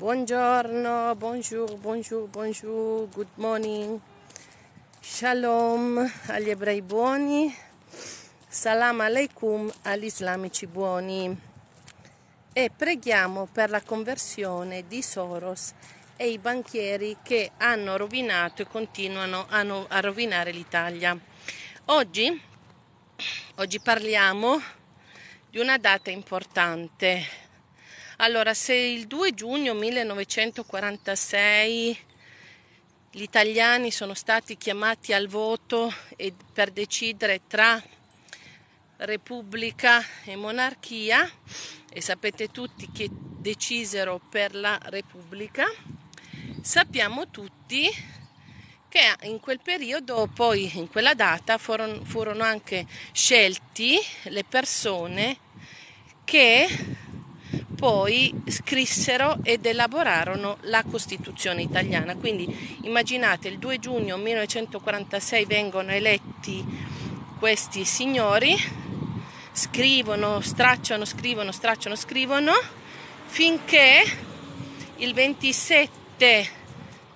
Buongiorno, bonjour, bonjour, bonjour, good morning. Shalom agli ebrei buoni. Salam aleikum agli islamici buoni. E preghiamo per la conversione di Soros e i banchieri che hanno rovinato e continuano a, no, a rovinare l'Italia. Oggi, oggi parliamo di una data importante allora, se il 2 giugno 1946 gli italiani sono stati chiamati al voto per decidere tra repubblica e monarchia e sapete tutti che decisero per la repubblica, sappiamo tutti che in quel periodo, poi in quella data, furono, furono anche scelti le persone che poi scrissero ed elaborarono la Costituzione italiana. Quindi immaginate il 2 giugno 1946 vengono eletti questi signori, scrivono, stracciano, scrivono, stracciano, scrivono, finché il 27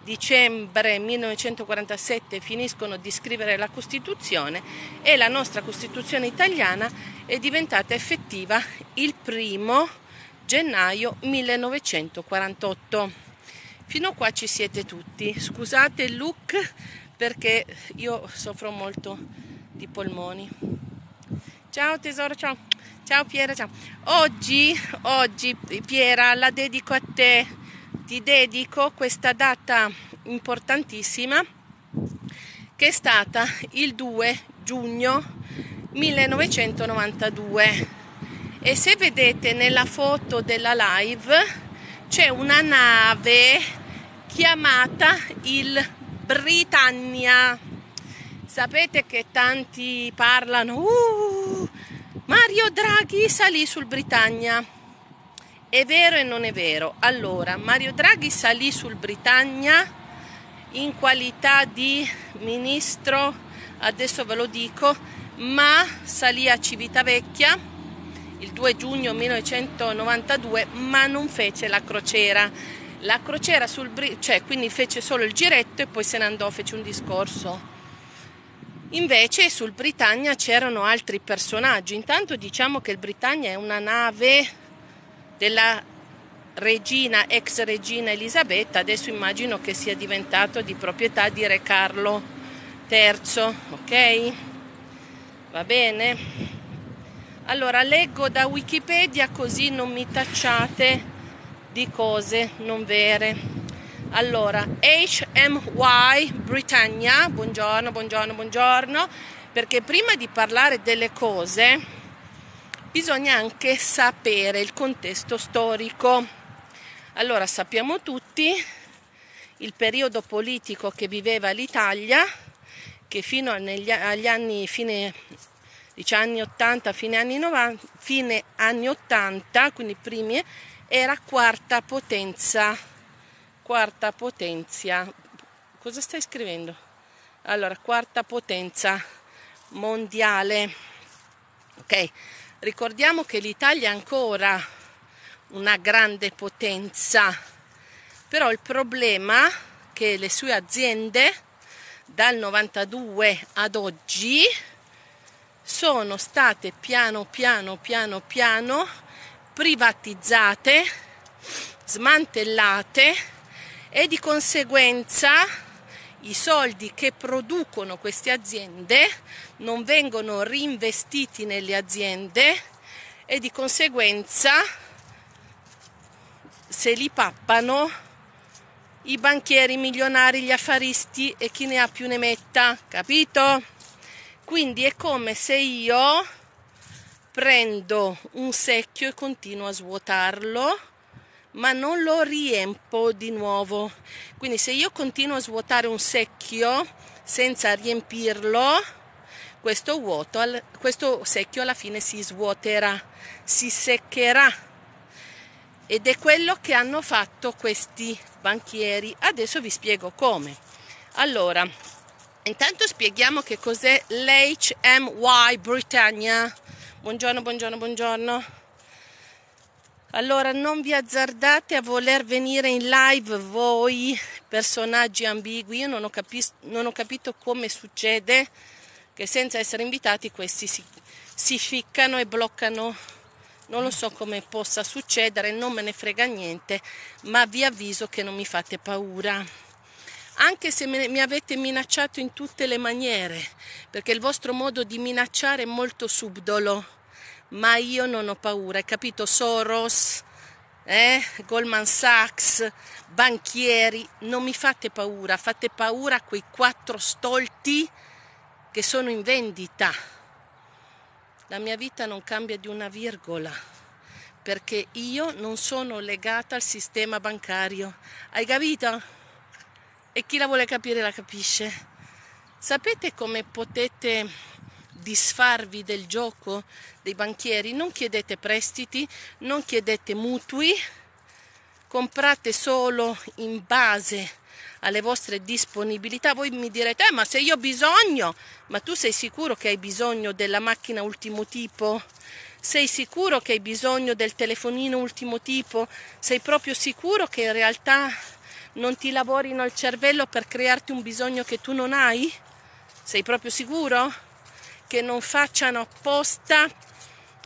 dicembre 1947 finiscono di scrivere la Costituzione e la nostra Costituzione italiana è diventata effettiva il primo gennaio 1948. Fino a qua ci siete tutti. Scusate il look perché io soffro molto di polmoni. Ciao tesoro, ciao. Ciao Piera, ciao. Oggi, oggi Piera la dedico a te. Ti dedico questa data importantissima che è stata il 2 giugno 1992 e se vedete nella foto della live c'è una nave chiamata il Britannia. Sapete che tanti parlano, uh, Mario Draghi salì sul Britannia. È vero e non è vero. Allora, Mario Draghi salì sul Britannia in qualità di ministro, adesso ve lo dico, ma salì a Civitavecchia il 2 giugno 1992, ma non fece la crociera. La crociera sul Brindisi, cioè quindi fece solo il giretto e poi se ne andò, fece un discorso. Invece sul Britannia c'erano altri personaggi. Intanto diciamo che il Britannia è una nave della regina, ex regina Elisabetta, adesso immagino che sia diventato di proprietà di Re Carlo III, ok? Va bene? Allora, leggo da Wikipedia così non mi tacciate di cose non vere. Allora, HMY Britannia, buongiorno, buongiorno, buongiorno, perché prima di parlare delle cose bisogna anche sapere il contesto storico. Allora, sappiamo tutti il periodo politico che viveva l'Italia, che fino agli anni fine dice anni 80, fine anni 90, fine anni 80, quindi primi, era quarta potenza, quarta potenza, cosa stai scrivendo? Allora, quarta potenza mondiale, ok? Ricordiamo che l'Italia è ancora una grande potenza, però il problema è che le sue aziende dal 92 ad oggi sono state piano piano piano piano privatizzate, smantellate e di conseguenza i soldi che producono queste aziende non vengono reinvestiti nelle aziende e di conseguenza se li pappano i banchieri, i milionari, gli affaristi e chi ne ha più ne metta, capito? Quindi è come se io prendo un secchio e continuo a svuotarlo, ma non lo riempo di nuovo. Quindi se io continuo a svuotare un secchio senza riempirlo, questo, vuoto, questo secchio alla fine si svuoterà, si seccherà. Ed è quello che hanno fatto questi banchieri. Adesso vi spiego come. Allora, Intanto spieghiamo che cos'è l'HMY Britannia. Buongiorno, buongiorno, buongiorno. Allora, non vi azzardate a voler venire in live voi, personaggi ambigui. Io non ho, capi- non ho capito come succede che senza essere invitati questi si, si ficcano e bloccano non lo so come possa succedere, non me ne frega niente, ma vi avviso che non mi fate paura anche se me, mi avete minacciato in tutte le maniere, perché il vostro modo di minacciare è molto subdolo, ma io non ho paura, hai capito Soros, eh? Goldman Sachs, banchieri, non mi fate paura, fate paura a quei quattro stolti che sono in vendita. La mia vita non cambia di una virgola perché io non sono legata al sistema bancario. Hai capito? e chi la vuole capire la capisce. Sapete come potete disfarvi del gioco dei banchieri? Non chiedete prestiti, non chiedete mutui, comprate solo in base alle vostre disponibilità. Voi mi direte, eh, ma se io ho bisogno, ma tu sei sicuro che hai bisogno della macchina ultimo tipo? Sei sicuro che hai bisogno del telefonino ultimo tipo? Sei proprio sicuro che in realtà non ti lavorino il cervello per crearti un bisogno che tu non hai? Sei proprio sicuro? Che non facciano apposta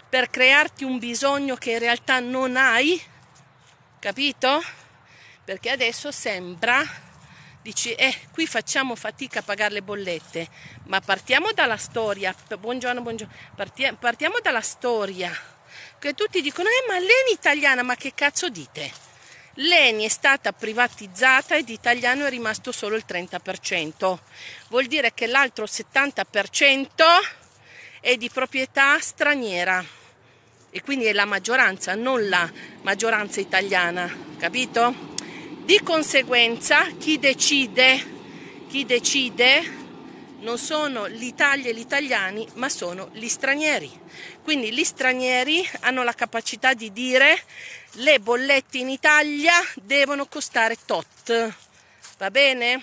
per crearti un bisogno che in realtà non hai? Capito? Perché adesso sembra, dici, eh, qui facciamo fatica a pagare le bollette, ma partiamo dalla storia, buongiorno, buongiorno, partiamo dalla storia, che tutti dicono, eh, ma lei è italiana, ma che cazzo dite? L'ENI è stata privatizzata ed italiano è rimasto solo il 30%. Vuol dire che l'altro 70% è di proprietà straniera e quindi è la maggioranza, non la maggioranza italiana, capito? Di conseguenza chi decide, chi decide non sono l'Italia e gli italiani, ma sono gli stranieri. Quindi gli stranieri hanno la capacità di dire le bollette in Italia devono costare tot, va bene?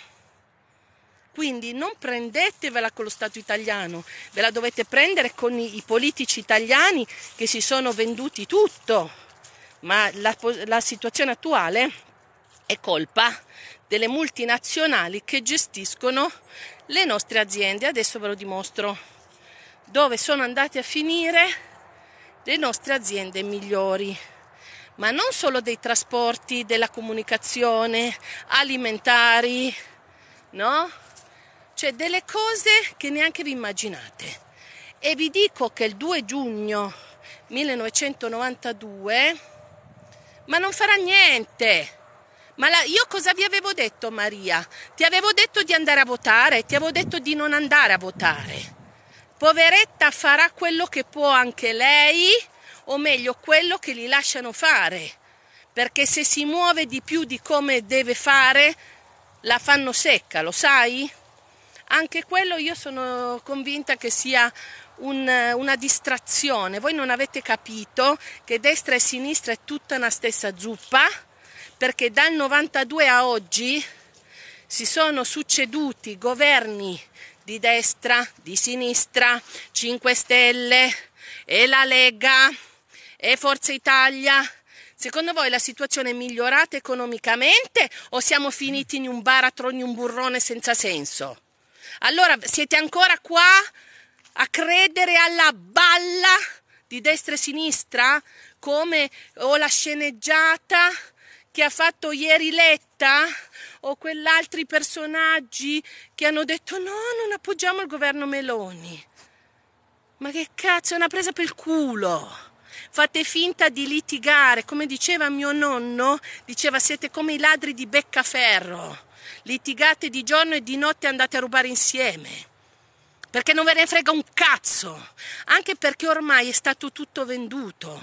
Quindi non prendetevela con lo Stato italiano, ve la dovete prendere con i, politici italiani che si sono venduti tutto, ma la, la situazione attuale è colpa delle multinazionali che gestiscono le nostre aziende. Adesso ve lo dimostro dove sono andate a finire le nostre aziende migliori ma non solo dei trasporti, della comunicazione, alimentari, no? Cioè delle cose che neanche vi immaginate. E vi dico che il 2 giugno 1992, ma non farà niente. Ma la, io cosa vi avevo detto Maria? Ti avevo detto di andare a votare, ti avevo detto di non andare a votare. Poveretta farà quello che può anche lei, o meglio quello che gli lasciano fare, perché se si muove di più di come deve fare, la fanno secca, lo sai? Anche quello io sono convinta che sia un, una distrazione. Voi non avete capito che destra e sinistra è tutta una stessa zuppa, perché dal 92 a oggi si sono succeduti governi di destra, di sinistra, 5 Stelle e la Lega. E Forza Italia? Secondo voi la situazione è migliorata economicamente o siamo finiti in un baratro, in un burrone senza senso? Allora siete ancora qua a credere alla balla di destra e sinistra come o la sceneggiata che ha fatto ieri Letta o quell'altri personaggi che hanno detto no, non appoggiamo il governo Meloni. Ma che cazzo, è una presa per il culo fate finta di litigare, come diceva mio nonno, diceva siete come i ladri di beccaferro, litigate di giorno e di notte andate a rubare insieme perché non ve ne frega un cazzo, anche perché ormai è stato tutto venduto.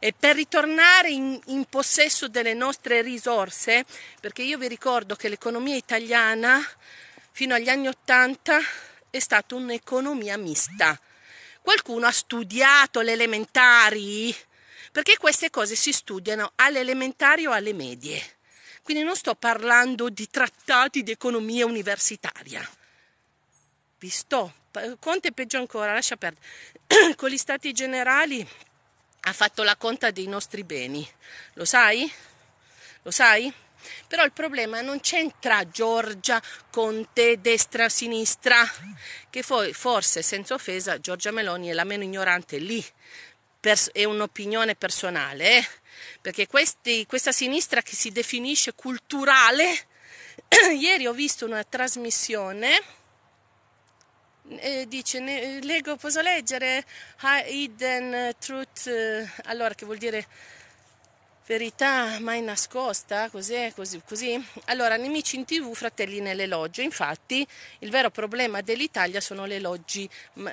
E per ritornare in, in, possesso delle nostre risorse, perché io vi ricordo che l'economia italiana fino agli anni Ottanta è stata un'economia mista. Qualcuno ha studiato le elementari, perché queste cose si studiano alle elementari o alle medie. Quindi non sto parlando di trattati di economia universitaria. Vi sto. Conte peggio ancora, lascia perdere. Con gli stati generali ha fatto la conta dei nostri beni. Lo sai? Lo sai? Però il problema non c'entra Giorgia Conte destra-sinistra, che poi forse senza offesa Giorgia Meloni è la meno ignorante lì, è un'opinione personale, eh? perché questi, questa sinistra che si definisce culturale, ieri ho visto una trasmissione eh, dice ne, leggo posso leggere hidden truth eh, allora che vuol dire verità mai nascosta, così, così, così. Allora, nemici in tv, fratelli nelle logge. Infatti, il vero problema dell'Italia sono le loggi.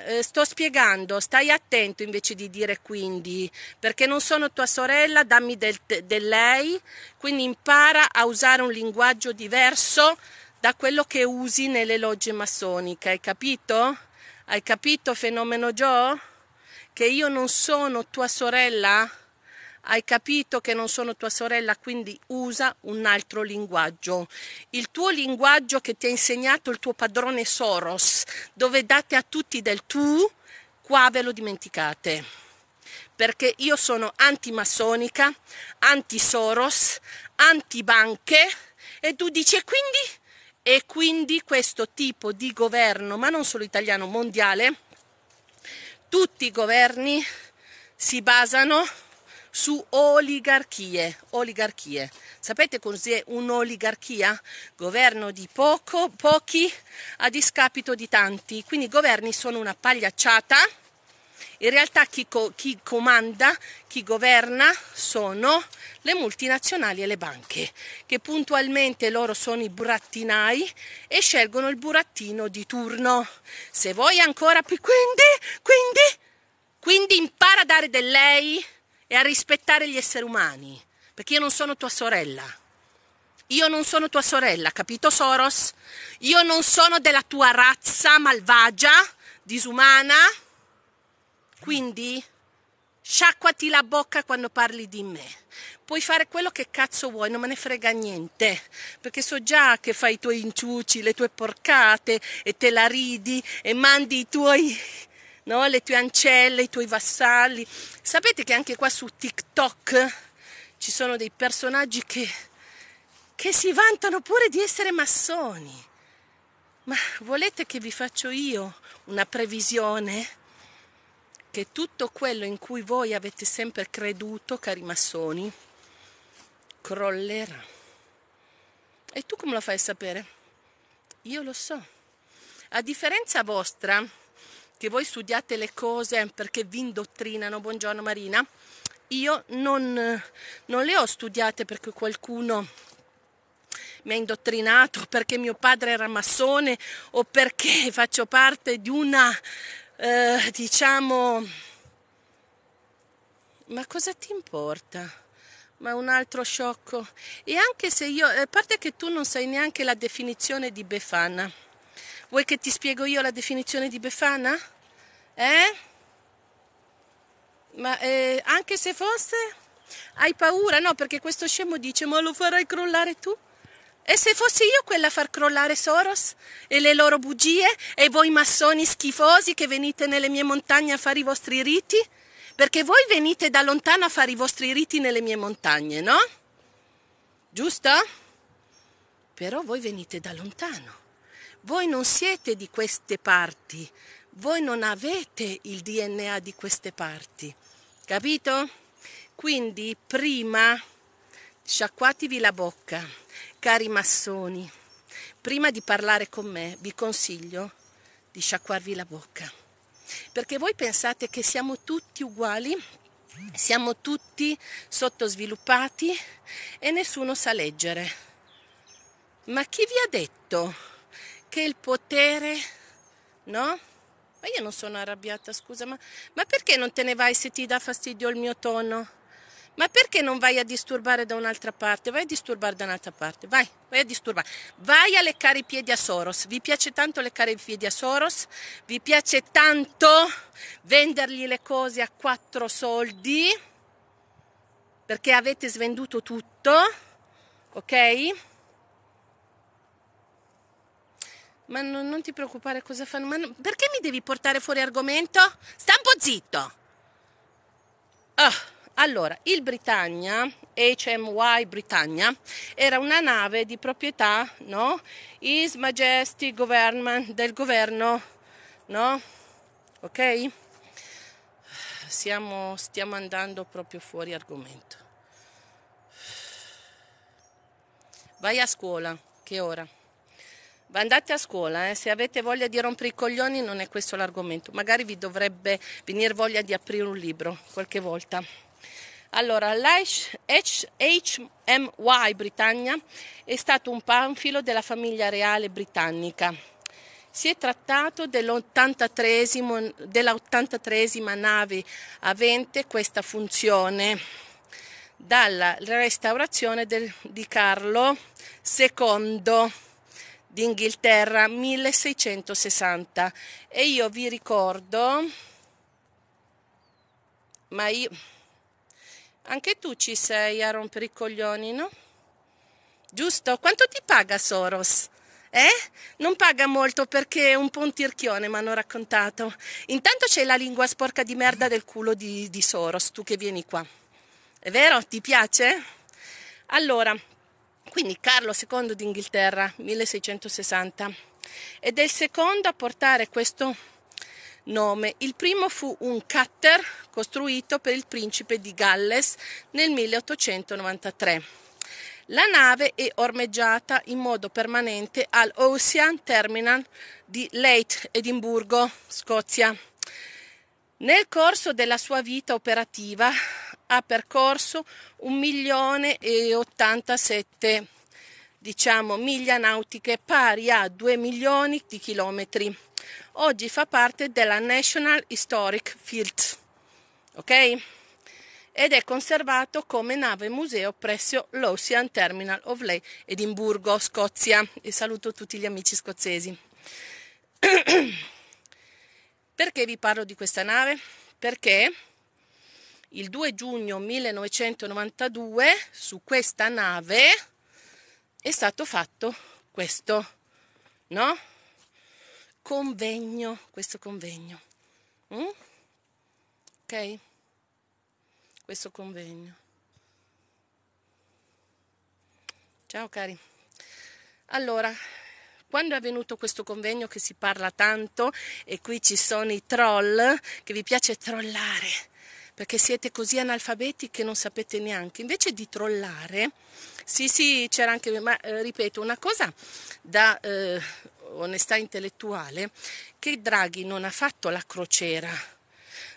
Eh, sto spiegando, stai attento invece di dire quindi, perché non sono tua sorella, dammi del, del lei, quindi impara a usare un linguaggio diverso da quello che usi nelle logge massoniche, hai capito? Hai capito fenomeno Joe? Che io non sono tua sorella? hai capito che non sono tua sorella, quindi usa un altro linguaggio. Il tuo linguaggio che ti ha insegnato il tuo padrone Soros, dove date a tutti del tu, qua ve lo dimenticate. Perché io sono antimassonica, anti-Soros, anti-banche e tu dici e quindi? E quindi questo tipo di governo, ma non solo italiano, mondiale, tutti i governi si basano su oligarchie. oligarchie. Sapete cos'è un'oligarchia? Governo di poco, pochi a discapito di tanti. Quindi i governi sono una pagliacciata. In realtà chi, co chi comanda, chi governa sono le multinazionali e le banche, che puntualmente loro sono i burattinai e scelgono il burattino di turno. Se voi ancora più... Quindi, quindi, quindi impara a dare del lei e a rispettare gli esseri umani, perché io non sono tua sorella. Io non sono tua sorella, capito Soros? Io non sono della tua razza malvagia, disumana. Quindi sciacquati la bocca quando parli di me. Puoi fare quello che cazzo vuoi, non me ne frega niente, perché so già che fai i tuoi inciuci, le tue porcate e te la ridi e mandi i tuoi no? le tue ancelle, i tuoi vassalli. Sapete che anche qua su TikTok ci sono dei personaggi che, che si vantano pure di essere massoni. Ma volete che vi faccio io una previsione? Che tutto quello in cui voi avete sempre creduto, cari massoni, crollerà. E tu come lo fai a sapere? Io lo so. A differenza vostra, che voi studiate le cose perché vi indottrinano, buongiorno Marina, io non, non le ho studiate perché qualcuno mi ha indottrinato, perché mio padre era massone o perché faccio parte di una, eh, diciamo, ma cosa ti importa? ma un altro sciocco. E anche se io, a parte che tu non sai neanche la definizione di Befana. Vuoi che ti spiego io la definizione di Befana? Eh? Ma eh, anche se fosse? Hai paura? No, perché questo scemo dice, ma lo farai crollare tu? E se fossi io quella a far crollare Soros e le loro bugie e voi massoni schifosi che venite nelle mie montagne a fare i vostri riti? Perché voi venite da lontano a fare i vostri riti nelle mie montagne, no? Giusto? Però voi venite da lontano. Voi non siete di queste parti, voi non avete il DNA di queste parti, capito? Quindi prima sciacquatevi la bocca, cari massoni, prima di parlare con me vi consiglio di sciacquarvi la bocca, perché voi pensate che siamo tutti uguali siamo tutti sottosviluppati e nessuno sa leggere. Ma chi vi ha detto che il potere, no? Ma io non sono arrabbiata, scusa, ma, ma perché non te ne vai se ti dà fastidio il mio tono? Ma perché non vai a disturbare da un'altra parte? Vai a disturbare da un'altra parte, vai, vai a disturbare. Vai a leccare i piedi a Soros. Vi piace tanto leccare i piedi a Soros? Vi piace tanto vendergli le cose a quattro soldi? Perché avete svenduto tutto, ok? Ma non, non ti preoccupare cosa fanno. Ma no, perché mi devi portare fuori argomento? Sta un po' zitto. Oh. Allora, il Britannia, HMY Britannia, era una nave di proprietà, no? His Majesty Government, del governo, no? Ok? Siamo, stiamo andando proprio fuori argomento. Vai a scuola, che ora? Andate a scuola, eh. se avete voglia di rompere i coglioni non è questo l'argomento. Magari vi dovrebbe venire voglia di aprire un libro qualche volta. Allora, l'HMY Britannia è stato un panfilo della famiglia reale britannica. Si è trattato dell'83esima nave avente questa funzione dalla restaurazione del, di Carlo II d'Inghilterra 1660 e io vi ricordo ma io anche tu ci sei a rompere i coglioni no? giusto? quanto ti paga Soros? Eh? Non paga molto perché è un po' pontirchione, mi hanno raccontato. Intanto c'è la lingua sporca di merda del culo di, di Soros, tu che vieni qua. È vero? Ti piace? Allora, quindi Carlo II d'Inghilterra 1660 ed è il secondo a portare questo nome. Il primo fu un cutter costruito per il principe di Galles nel 1893. La nave è ormeggiata in modo permanente al Ocean Terminal di Leith, Edimburgo, Scozia. Nel corso della sua vita operativa ha percorso 1.087 diciamo, miglia nautiche pari a 2 milioni di chilometri. Oggi fa parte della National Historic Field, ok? Ed è conservato come nave museo presso l'Ocean Terminal of Ley, Edimburgo, Scozia. E saluto tutti gli amici scozzesi. Perché vi parlo di questa nave? Perché il 2 giugno 1992 su questa nave è stato fatto questo, no? Convegno, questo convegno. Mm? Ok? Questo convegno. Ciao cari. Allora, quando è avvenuto questo convegno che si parla tanto e qui ci sono i troll che vi piace trollare perché siete così analfabeti che non sapete neanche. Invece di trollare, sì, sì, c'era anche, ma eh, ripeto, una cosa da eh, onestà intellettuale, che Draghi non ha fatto la crociera.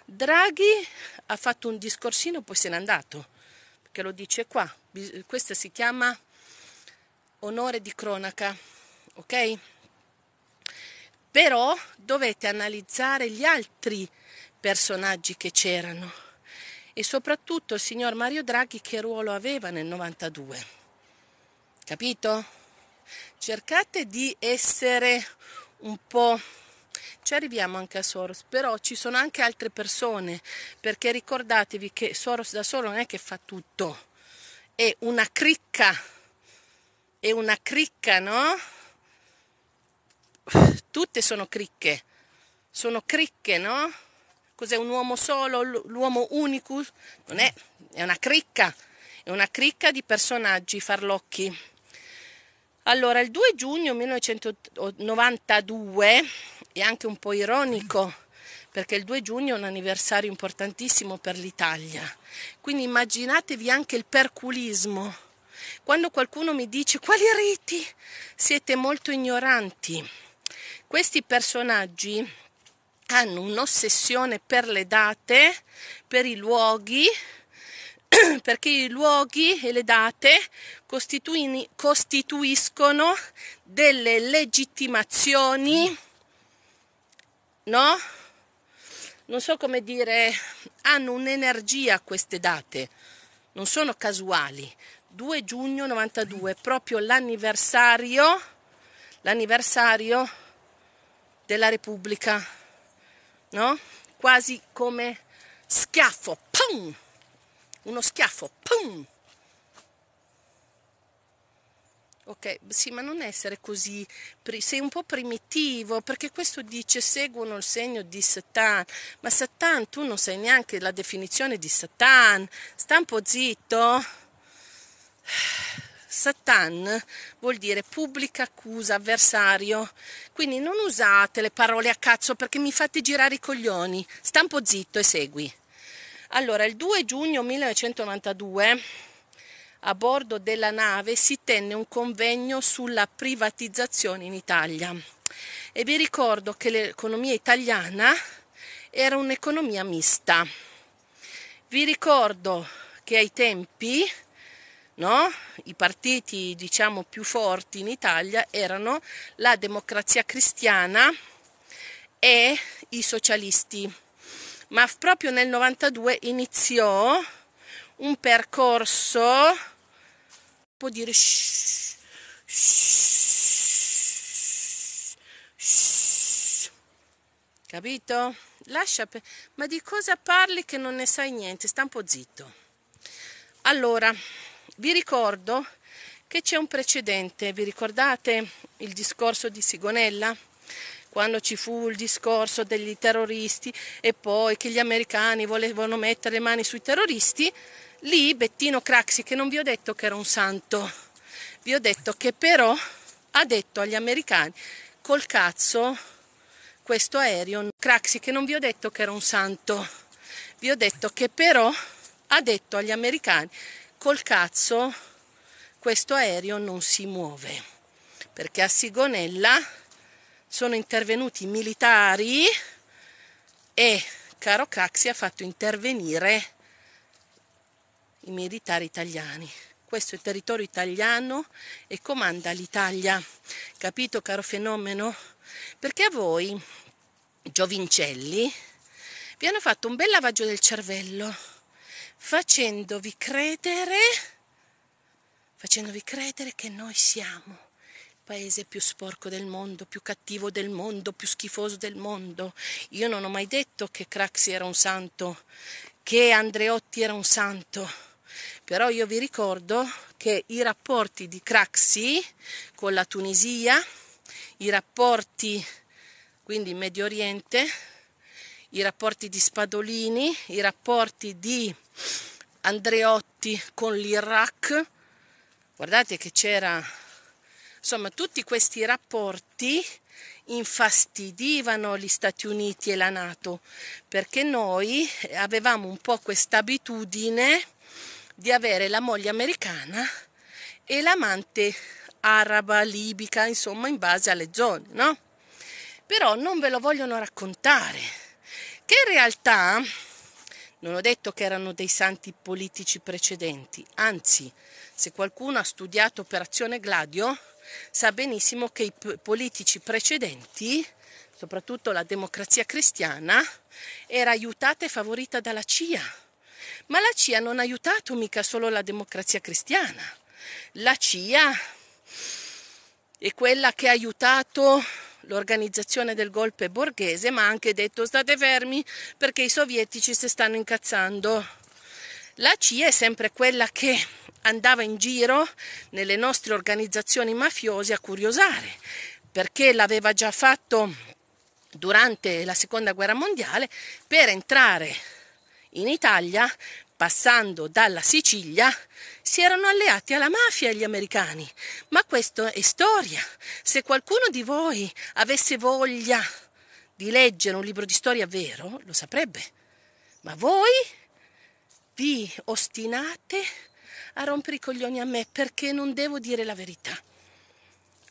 Draghi ha fatto un discorsino, poi se n'è andato, perché lo dice qua. Questa si chiama onore di cronaca, ok? Però dovete analizzare gli altri personaggi che c'erano e soprattutto il signor Mario Draghi che ruolo aveva nel 92. Capito? Cercate di essere un po' ci arriviamo anche a Soros, però ci sono anche altre persone, perché ricordatevi che Soros da solo non è che fa tutto, è una cricca, è una cricca, no? Tutte sono cricche, sono cricche, no? Cos'è un uomo solo, l'uomo unicus? Non è, è una cricca, è una cricca di personaggi farlocchi. Allora, il 2 giugno 1992 è anche un po' ironico perché il 2 giugno è un anniversario importantissimo per l'Italia. Quindi immaginatevi anche il perculismo. Quando qualcuno mi dice quali riti, siete molto ignoranti. Questi personaggi hanno un'ossessione per le date, per i luoghi, perché i luoghi e le date costituiscono delle legittimazioni, no? Non so come dire, hanno un'energia queste date, non sono casuali. 2 giugno 92, proprio l'anniversario, l'anniversario della Repubblica no? Quasi come schiaffo, pum! Uno schiaffo, pum! Ok, sì, ma non essere così, sei un po' primitivo, perché questo dice seguono il segno di Satan, ma Satan tu non sai neanche la definizione di Satan, sta un po' zitto. Satan vuol dire pubblica accusa, avversario. Quindi non usate le parole a cazzo perché mi fate girare i coglioni. Stampo zitto e segui. Allora, il 2 giugno 1992 a bordo della nave si tenne un convegno sulla privatizzazione in Italia e vi ricordo che l'economia italiana era un'economia mista. Vi ricordo che ai tempi No? I partiti diciamo, più forti in Italia erano la democrazia cristiana e i socialisti. Ma proprio nel 92 iniziò un percorso, può dire shh, shh, shh, capito? Lascia, pe- ma di cosa parli che non ne sai niente? Sta un po' zitto. Allora, vi ricordo che c'è un precedente, vi ricordate il discorso di Sigonella? Quando ci fu il discorso degli terroristi e poi che gli americani volevano mettere le mani sui terroristi, lì Bettino Craxi, che non vi ho detto che era un santo, vi ho detto che però ha detto agli americani col cazzo questo aereo, Craxi, che non vi ho detto che era un santo, vi ho detto che però ha detto agli americani col cazzo questo aereo non si muove perché a Sigonella sono intervenuti i militari e caro Caxi ha fatto intervenire i militari italiani. Questo è il territorio italiano e comanda l'Italia. Capito, caro fenomeno? Perché a voi, Giovincelli, vi hanno fatto un bel lavaggio del cervello facendovi credere, facendovi credere che noi siamo il paese più sporco del mondo, più cattivo del mondo, più schifoso del mondo. Io non ho mai detto che Craxi era un santo, che Andreotti era un santo. Però io vi ricordo che i rapporti di Craxi con la Tunisia, i rapporti quindi in Medio Oriente, i rapporti di Spadolini, i rapporti di Andreotti con l'Iraq. Guardate che c'era, insomma, tutti questi rapporti infastidivano gli Stati Uniti e la Nato, perché noi avevamo un po' questa abitudine di avere la moglie americana e l'amante araba, libica, insomma, in base alle zone, no? Però non ve lo vogliono raccontare che in realtà non ho detto che erano dei santi politici precedenti, anzi, se qualcuno ha studiato Operazione Gladio, sa benissimo che i p- politici precedenti, soprattutto la democrazia cristiana, era aiutata e favorita dalla CIA. Ma la CIA non ha aiutato mica solo la democrazia cristiana. La CIA è quella che ha aiutato l'organizzazione del golpe borghese, ma ha anche detto state fermi perché i sovietici si stanno incazzando. La CIA è sempre quella che andava in giro nelle nostre organizzazioni mafiose a curiosare, perché l'aveva già fatto durante la seconda guerra mondiale per entrare in Italia passando dalla Sicilia si erano alleati alla mafia gli americani. Ma questo è storia. Se qualcuno di voi avesse voglia di leggere un libro di storia vero, lo saprebbe. Ma voi vi ostinate a rompere i coglioni a me perché non devo dire la verità.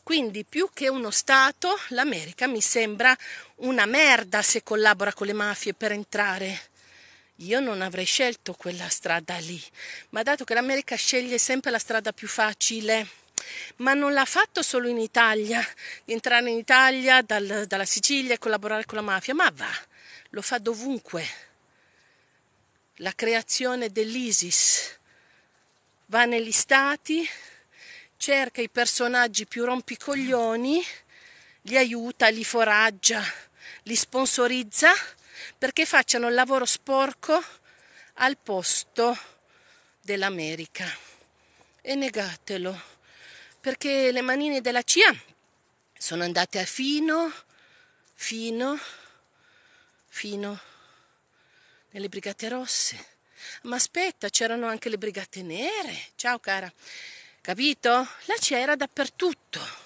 Quindi più che uno Stato, l'America mi sembra una merda se collabora con le mafie per entrare io non avrei scelto quella strada lì, ma dato che l'America sceglie sempre la strada più facile, ma non l'ha fatto solo in Italia, di entrare in Italia dal, dalla Sicilia e collaborare con la mafia, ma va, lo fa dovunque. La creazione dell'ISIS va negli stati, cerca i personaggi più rompicoglioni, li aiuta, li foraggia, li sponsorizza perché facciano il lavoro sporco al posto dell'America. E negatelo, perché le manine della CIA sono andate a fino, fino, fino nelle brigate rosse. Ma aspetta, c'erano anche le brigate nere. Ciao cara, capito? La c'era dappertutto.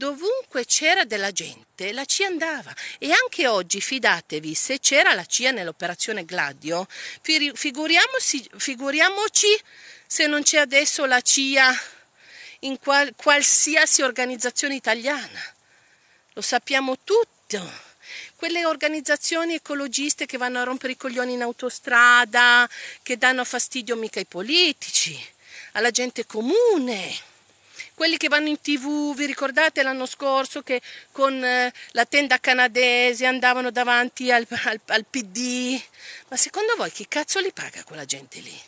Dovunque c'era della gente, la CIA andava. E anche oggi, fidatevi, se c'era la CIA nell'operazione Gladio, figuriamoci se non c'è adesso la CIA in qual, qualsiasi organizzazione italiana. Lo sappiamo tutto. Quelle organizzazioni ecologiste che vanno a rompere i coglioni in autostrada, che danno fastidio mica ai politici, alla gente comune quelli che vanno in tv, vi ricordate l'anno scorso che con eh, la tenda canadese andavano davanti al, al, al PD? Ma secondo voi chi cazzo li paga quella gente lì?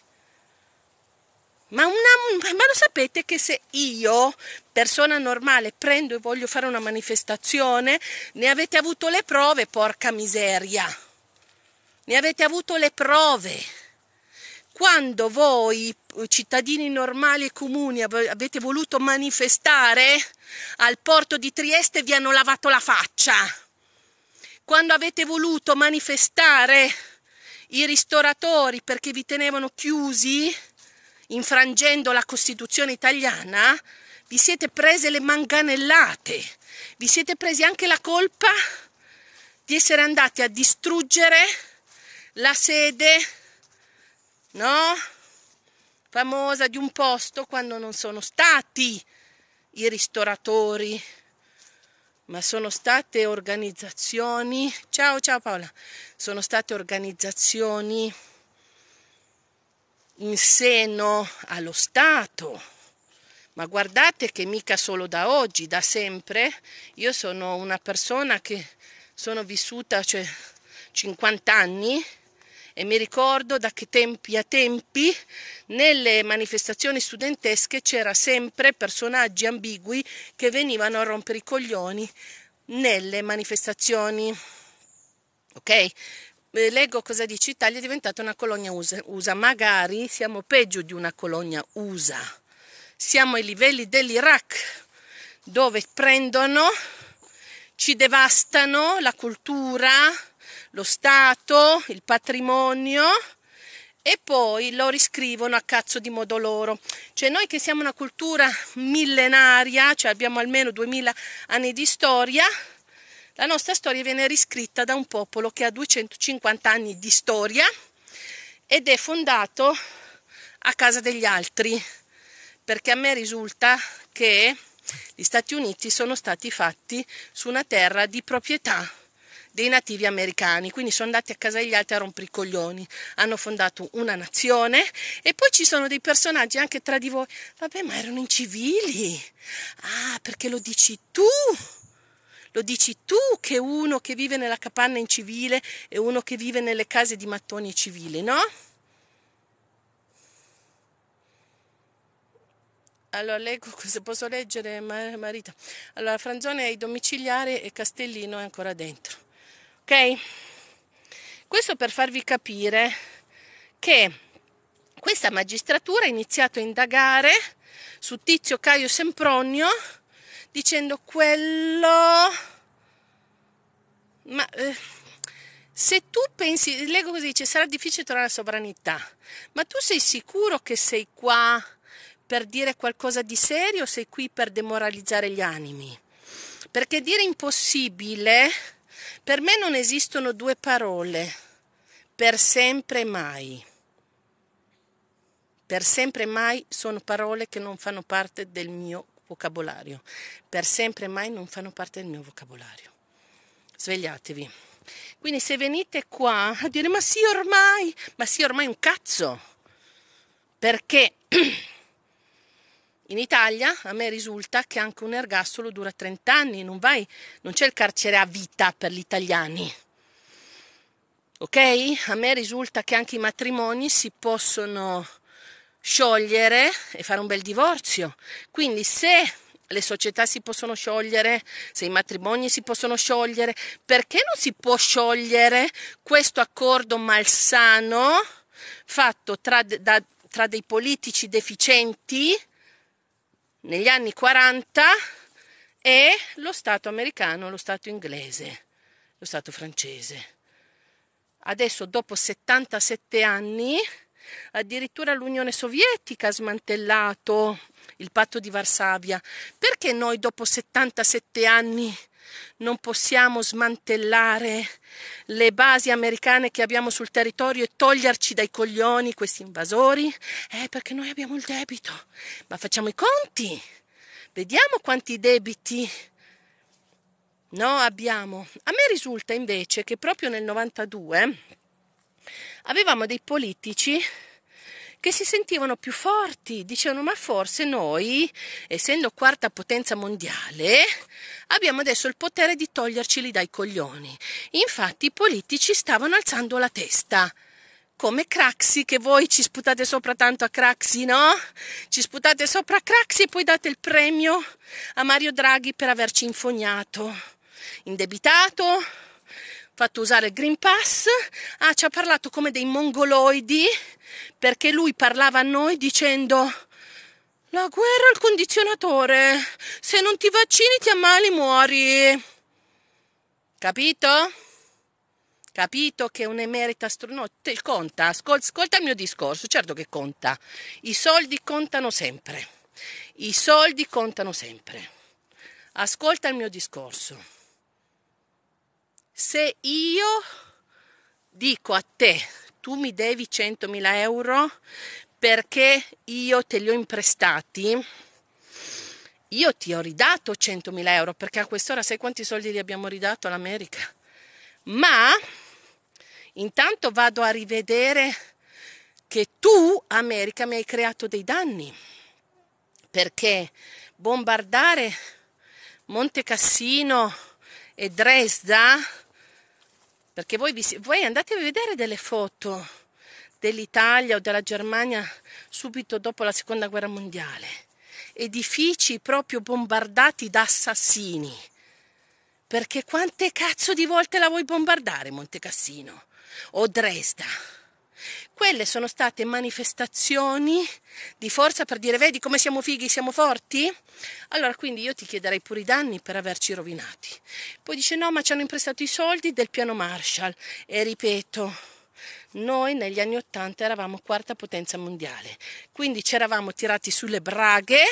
Ma, una, ma, lo sapete che se io, persona normale, prendo e voglio fare una manifestazione, ne avete avuto le prove, porca miseria. Ne avete avuto le prove. Quando voi cittadini normali e comuni avete voluto manifestare al porto di Trieste vi hanno lavato la faccia. Quando avete voluto manifestare i ristoratori perché vi tenevano chiusi, infrangendo la Costituzione italiana, vi siete prese le manganellate, vi siete presi anche la colpa di essere andati a distruggere la sede, no? famosa di un posto quando non sono stati i ristoratori, ma sono state organizzazioni. Ciao, ciao Paola. Sono state organizzazioni in seno allo Stato. Ma guardate che mica solo da oggi, da sempre, io sono una persona che sono vissuta, cioè 50 anni, e mi ricordo da che tempi a tempi nelle manifestazioni studentesche c'era sempre personaggi ambigui che venivano a rompere i coglioni nelle manifestazioni. Ok? Eh, leggo cosa dice Italia è diventata una colonia USA, magari siamo peggio di una colonia USA. Siamo ai livelli dell'Iraq dove prendono, ci devastano la cultura, lo Stato, il patrimonio e poi lo riscrivono a cazzo di modo loro. Cioè noi che siamo una cultura millenaria, cioè abbiamo almeno 2000 anni di storia, la nostra storia viene riscritta da un popolo che ha 250 anni di storia ed è fondato a casa degli altri, perché a me risulta che gli Stati Uniti sono stati fatti su una terra di proprietà dei nativi americani, quindi sono andati a casa degli altri a rompere i coglioni, hanno fondato una nazione e poi ci sono dei personaggi anche tra di voi, vabbè ma erano incivili, ah perché lo dici tu? lo dici tu che uno che vive nella capanna incivile e uno che vive nelle case di mattoni civili, no? Allora, leggo, cosa posso leggere, Marita. Allora, Franzone ai domiciliare e Castellino è ancora dentro ok? Questo per farvi capire che questa magistratura ha iniziato a indagare su Tizio Caio Sempronio dicendo quello ma eh, se tu pensi leggo così dice sarà difficile trovare la sovranità ma tu sei sicuro che sei qua per dire qualcosa di serio o sei qui per demoralizzare gli animi perché dire impossibile per me non esistono due parole, per sempre e mai. Per sempre e mai sono parole che non fanno parte del mio vocabolario. Per sempre e mai non fanno parte del mio vocabolario. Svegliatevi. Quindi se venite qua a dire ma sì ormai, ma sì ormai un cazzo. Perché In Italia a me risulta che anche un ergastolo dura 30 anni, non, vai, non c'è il carcere a vita per gli italiani. Ok? A me risulta che anche i matrimoni si possono sciogliere e fare un bel divorzio. Quindi se le società si possono sciogliere, se i matrimoni si possono sciogliere, perché non si può sciogliere questo accordo malsano fatto tra, da, tra dei politici deficienti? negli anni 40 e lo Stato americano, lo Stato inglese, lo Stato francese. Adesso, dopo 77 anni, addirittura l'Unione Sovietica ha smantellato il patto di Varsavia. Perché noi dopo 77 anni non possiamo smantellare le basi americane che abbiamo sul territorio e toglierci dai coglioni questi invasori, eh, perché noi abbiamo il debito. Ma facciamo i conti, vediamo quanti debiti no, abbiamo. A me risulta invece che proprio nel 92 avevamo dei politici che si sentivano più forti, dicevano ma forse noi, essendo quarta potenza mondiale, abbiamo adesso il potere di toglierceli dai coglioni. Infatti i politici stavano alzando la testa come Craxi, che voi ci sputate sopra tanto a Craxi, no? Ci sputate sopra a Craxi e poi date il premio a Mario Draghi per averci infognato, indebitato, fatto usare il Green Pass, ah, ci ha parlato come dei mongoloidi perché lui parlava a noi dicendo la guerra al condizionatore, se non ti vaccini ti ammali muori. Capito? Capito che un'emerita astronauta conta, ascolta, ascolta il mio discorso, certo che conta. I soldi contano sempre. I soldi contano sempre. Ascolta il mio discorso se io dico a te tu mi devi 100.000 euro perché io te li ho imprestati, io ti ho ridato 100.000 euro perché a quest'ora sai quanti soldi li abbiamo ridato all'America, ma intanto vado a rivedere che tu, America, mi hai creato dei danni perché bombardare Monte Cassino e Dresda perché voi, vi, voi andate a vedere delle foto dell'Italia o della Germania subito dopo la seconda guerra mondiale, edifici proprio bombardati da assassini, perché quante cazzo di volte la vuoi bombardare Monte Cassino o Dresda? Quelle sono state manifestazioni di forza per dire vedi come siamo fighi, siamo forti? Allora quindi io ti chiederei pure i danni per averci rovinati. Poi dice no, ma ci hanno imprestato i soldi del piano Marshall e ripeto noi negli anni 80 eravamo quarta potenza mondiale, quindi ci eravamo tirati sulle braghe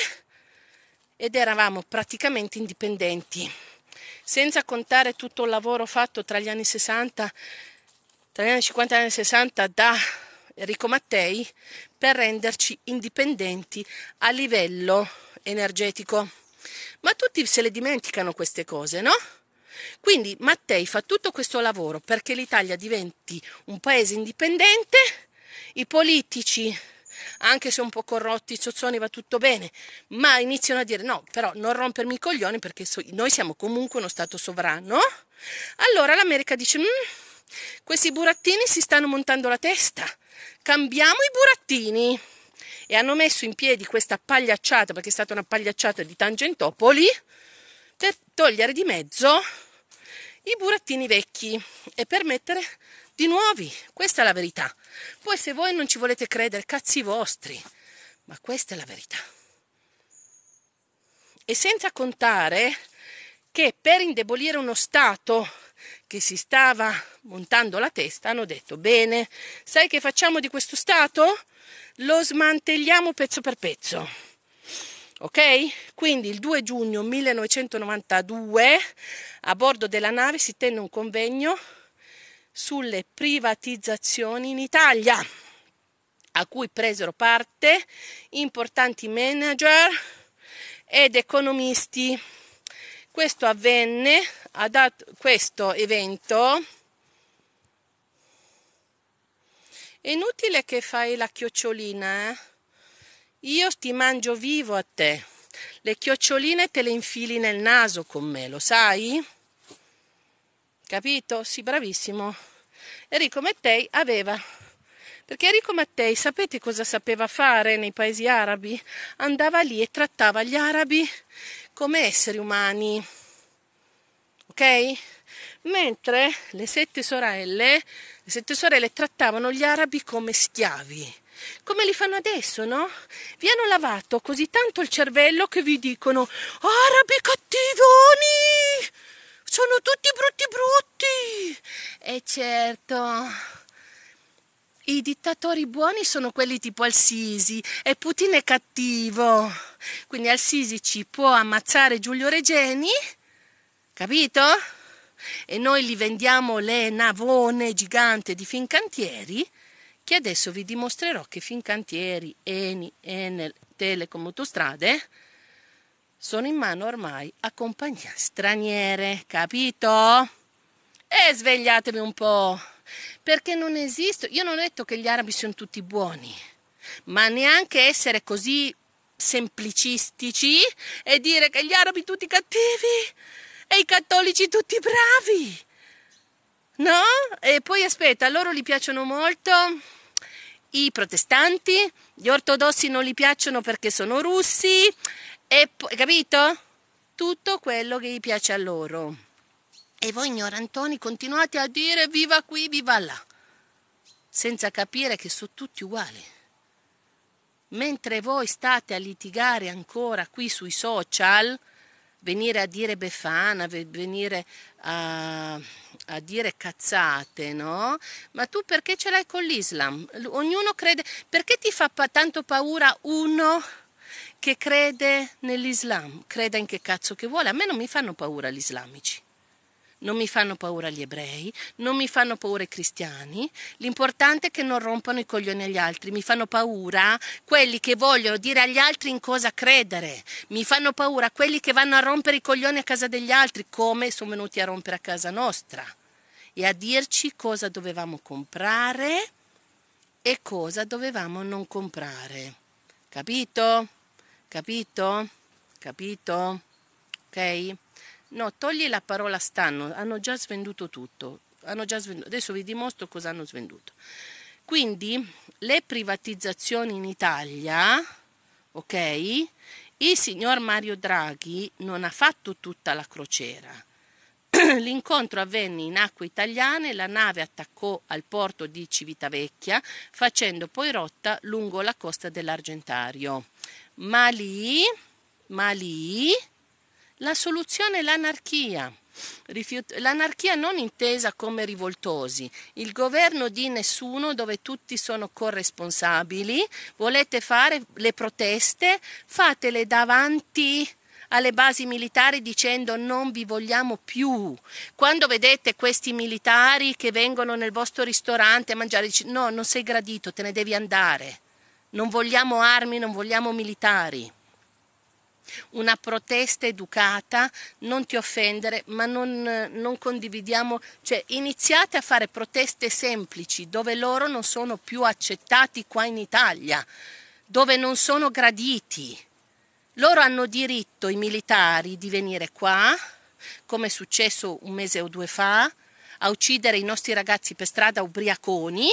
ed eravamo praticamente indipendenti, senza contare tutto il lavoro fatto tra gli anni 60, tra gli anni 50 e gli anni 60 da Enrico Mattei per renderci indipendenti a livello energetico. Ma tutti se le dimenticano queste cose, no? Quindi Mattei fa tutto questo lavoro perché l'Italia diventi un paese indipendente, i politici, anche se un po' corrotti, zozzoni va tutto bene, ma iniziano a dire no, però non rompermi i coglioni perché so, noi siamo comunque uno Stato sovrano. Allora l'America dice, mm, questi burattini si stanno montando la testa, cambiamo i burattini e hanno messo in piedi questa pagliacciata perché è stata una pagliacciata di Tangentopoli per togliere di mezzo i burattini vecchi e per mettere di nuovi questa è la verità poi se voi non ci volete credere cazzi vostri ma questa è la verità e senza contare che per indebolire uno Stato che si stava montando la testa hanno detto bene, sai che facciamo di questo Stato? Lo smantelliamo pezzo per pezzo. Ok? Quindi il 2 giugno 1992 a bordo della nave si tenne un convegno sulle privatizzazioni in Italia, a cui presero parte importanti manager ed economisti questo avvenne, ad, questo evento, è inutile che fai la chiocciolina, eh? io ti mangio vivo a te, le chioccioline te le infili nel naso con me, lo sai? Capito? Sì, bravissimo. Enrico Mattei aveva perché Enrico Mattei sapete cosa sapeva fare nei paesi arabi? Andava lì e trattava gli arabi come esseri umani. Ok? Mentre le sette sorelle, le sette sorelle trattavano gli arabi come schiavi. Come li fanno adesso, no? Vi hanno lavato così tanto il cervello che vi dicono arabi cattivoni! Sono tutti brutti brutti! E certo, i dittatori buoni sono quelli tipo Al-Sisi e Putin è cattivo. Quindi Al-Sisi ci può ammazzare Giulio Regeni, capito? E noi gli vendiamo le navone gigante di Fincantieri, che adesso vi dimostrerò che Fincantieri, Eni, Enel, Telecom, Autostrade sono in mano ormai a compagnie straniere, capito? E svegliatevi un po' perché non esiste. Io non ho detto che gli arabi sono tutti buoni, ma neanche essere così semplicistici e dire che gli arabi tutti cattivi e i cattolici tutti bravi. No? E poi aspetta, a loro li piacciono molto i protestanti, gli ortodossi non li piacciono perché sono russi, e capito? Tutto quello che gli piace a loro. E voi ignorantoni continuate a dire viva qui, viva là, senza capire che sono tutti uguali. Mentre voi state a litigare ancora qui sui social, venire a dire befana, venire a, a, dire cazzate, no? Ma tu perché ce l'hai con l'Islam? Ognuno crede, perché ti fa tanto paura uno che crede nell'Islam? Creda in che cazzo che vuole, a me non mi fanno paura gli islamici. Non mi fanno paura gli ebrei, non mi fanno paura i cristiani, l'importante è che non rompano i coglioni agli altri, mi fanno paura quelli che vogliono dire agli altri in cosa credere, mi fanno paura quelli che vanno a rompere i coglioni a casa degli altri come sono venuti a rompere a casa nostra e a dirci cosa dovevamo comprare e cosa dovevamo non comprare. Capito? Capito? Capito? Ok? No, togli la parola stanno, hanno già svenduto tutto. Già svenduto. Adesso vi dimostro cosa hanno svenduto. Quindi le privatizzazioni in Italia, ok? Il signor Mario Draghi non ha fatto tutta la crociera. L'incontro avvenne in acque italiane, la nave attaccò al porto di Civitavecchia, facendo poi rotta lungo la costa dell'Argentario. Ma lì, ma lì, la soluzione è l'anarchia. L'anarchia non intesa come rivoltosi, il governo di nessuno dove tutti sono corresponsabili, volete fare le proteste, fatele davanti alle basi militari dicendo non vi vogliamo più. Quando vedete questi militari che vengono nel vostro ristorante a mangiare, dici no, non sei gradito, te ne devi andare. Non vogliamo armi, non vogliamo militari una protesta educata, non ti offendere, ma non, non condividiamo, cioè iniziate a fare proteste semplici dove loro non sono più accettati qua in Italia, dove non sono graditi. Loro hanno diritto, i militari, di venire qua, come è successo un mese o due fa, a uccidere i nostri ragazzi per strada ubriaconi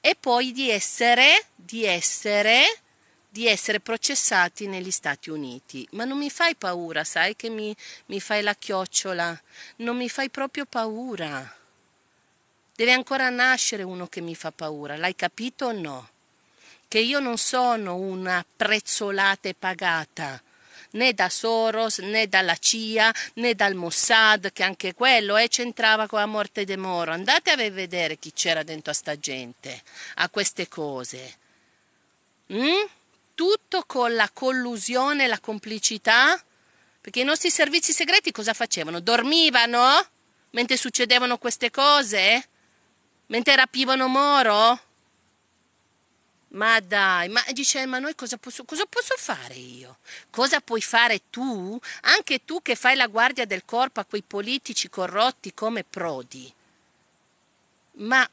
e poi di essere, di essere di essere processati negli Stati Uniti. Ma non mi fai paura, sai che mi, mi fai la chiocciola, non mi fai proprio paura. Deve ancora nascere uno che mi fa paura, l'hai capito o no? Che io non sono una prezzolata e pagata né da Soros né dalla CIA né dal Mossad, che anche quello eh, c'entrava con la morte di Moro. Andate a vedere chi c'era dentro a sta gente, a queste cose. Mm? tutto con la collusione, la complicità? Perché i nostri servizi segreti cosa facevano? Dormivano mentre succedevano queste cose? Mentre rapivano Moro? Ma dai, ma dice, eh, ma noi cosa posso, cosa posso, fare io? Cosa puoi fare tu? Anche tu che fai la guardia del corpo a quei politici corrotti come Prodi. Ma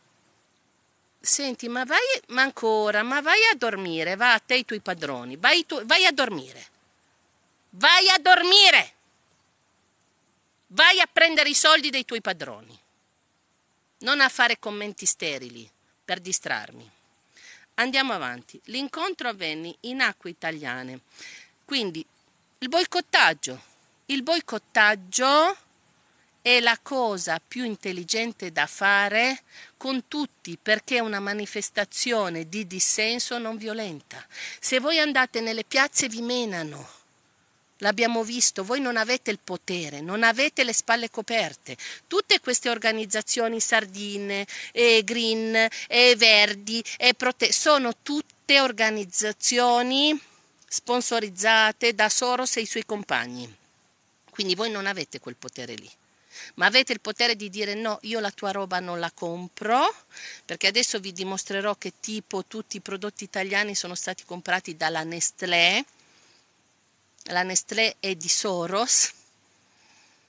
Senti, ma vai, ma ancora, ma vai a dormire, va a te i tuoi padroni, vai, tu, vai a dormire. Vai a dormire! Vai a prendere i soldi dei tuoi padroni. Non a fare commenti sterili per distrarmi. Andiamo avanti. L'incontro avvenne in acque italiane. Quindi il boicottaggio. Il boicottaggio è la cosa più intelligente da fare con tutti perché è una manifestazione di dissenso non violenta. Se voi andate nelle piazze vi menano. L'abbiamo visto, voi non avete il potere, non avete le spalle coperte. Tutte queste organizzazioni sardine, e green, e verdi, e prote- sono tutte organizzazioni sponsorizzate da Soros e i suoi compagni. Quindi voi non avete quel potere lì ma avete il potere di dire no, io la tua roba non la compro, perché adesso vi dimostrerò che tipo tutti i prodotti italiani sono stati comprati dalla Nestlé. La Nestlé è di Soros.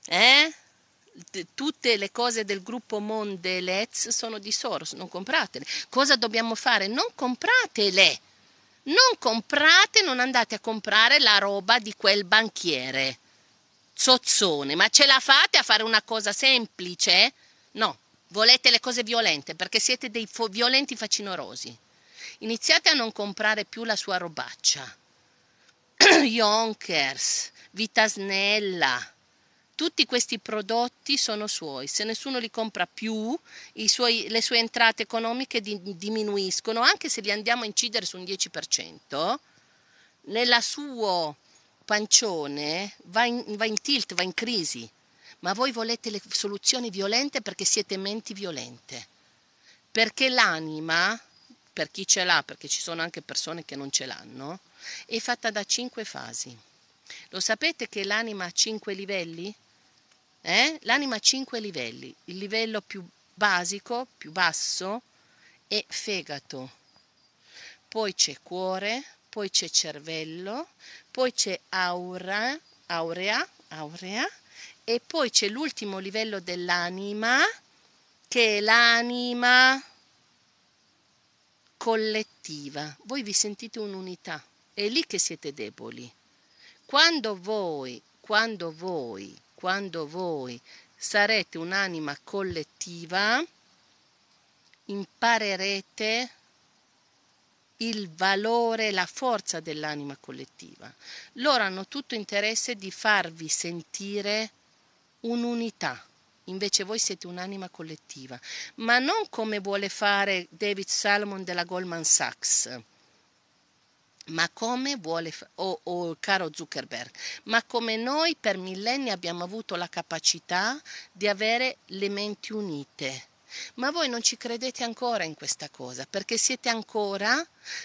Eh? tutte le cose del gruppo Mondelez sono di Soros, non compratele. Cosa dobbiamo fare? Non compratele. Non comprate, non andate a comprare la roba di quel banchiere zozzone, ma ce la fate a fare una cosa semplice? No, volete le cose violente perché siete dei fo- violenti facinorosi. Iniziate a non comprare più la sua robaccia. Yonkers, Vitasnella, tutti questi prodotti sono suoi, se nessuno li compra più suoi, le sue entrate economiche di, diminuiscono, anche se li andiamo a incidere su un 10%, nella sua pancione va in, va in tilt, va in crisi, ma voi volete le soluzioni violente perché siete menti violente, perché l'anima, per chi ce l'ha, perché ci sono anche persone che non ce l'hanno, è fatta da cinque fasi. Lo sapete che l'anima ha cinque livelli? Eh? L'anima ha cinque livelli, il livello più basico, più basso, è fegato, poi c'è cuore, poi c'è cervello, poi c'è aura, aurea, aurea, e poi c'è l'ultimo livello dell'anima, che è l'anima collettiva. Voi vi sentite un'unità, è lì che siete deboli. Quando voi, quando voi, quando voi sarete un'anima collettiva, imparerete a il valore, la forza dell'anima collettiva. Loro hanno tutto interesse di farvi sentire un'unità. Invece voi siete un'anima collettiva, ma non come vuole fare David Salomon della Goldman Sachs, ma come vuole fa- o, o caro Zuckerberg, ma come noi per millenni abbiamo avuto la capacità di avere le menti unite ma voi non ci credete ancora in questa cosa, perché siete ancora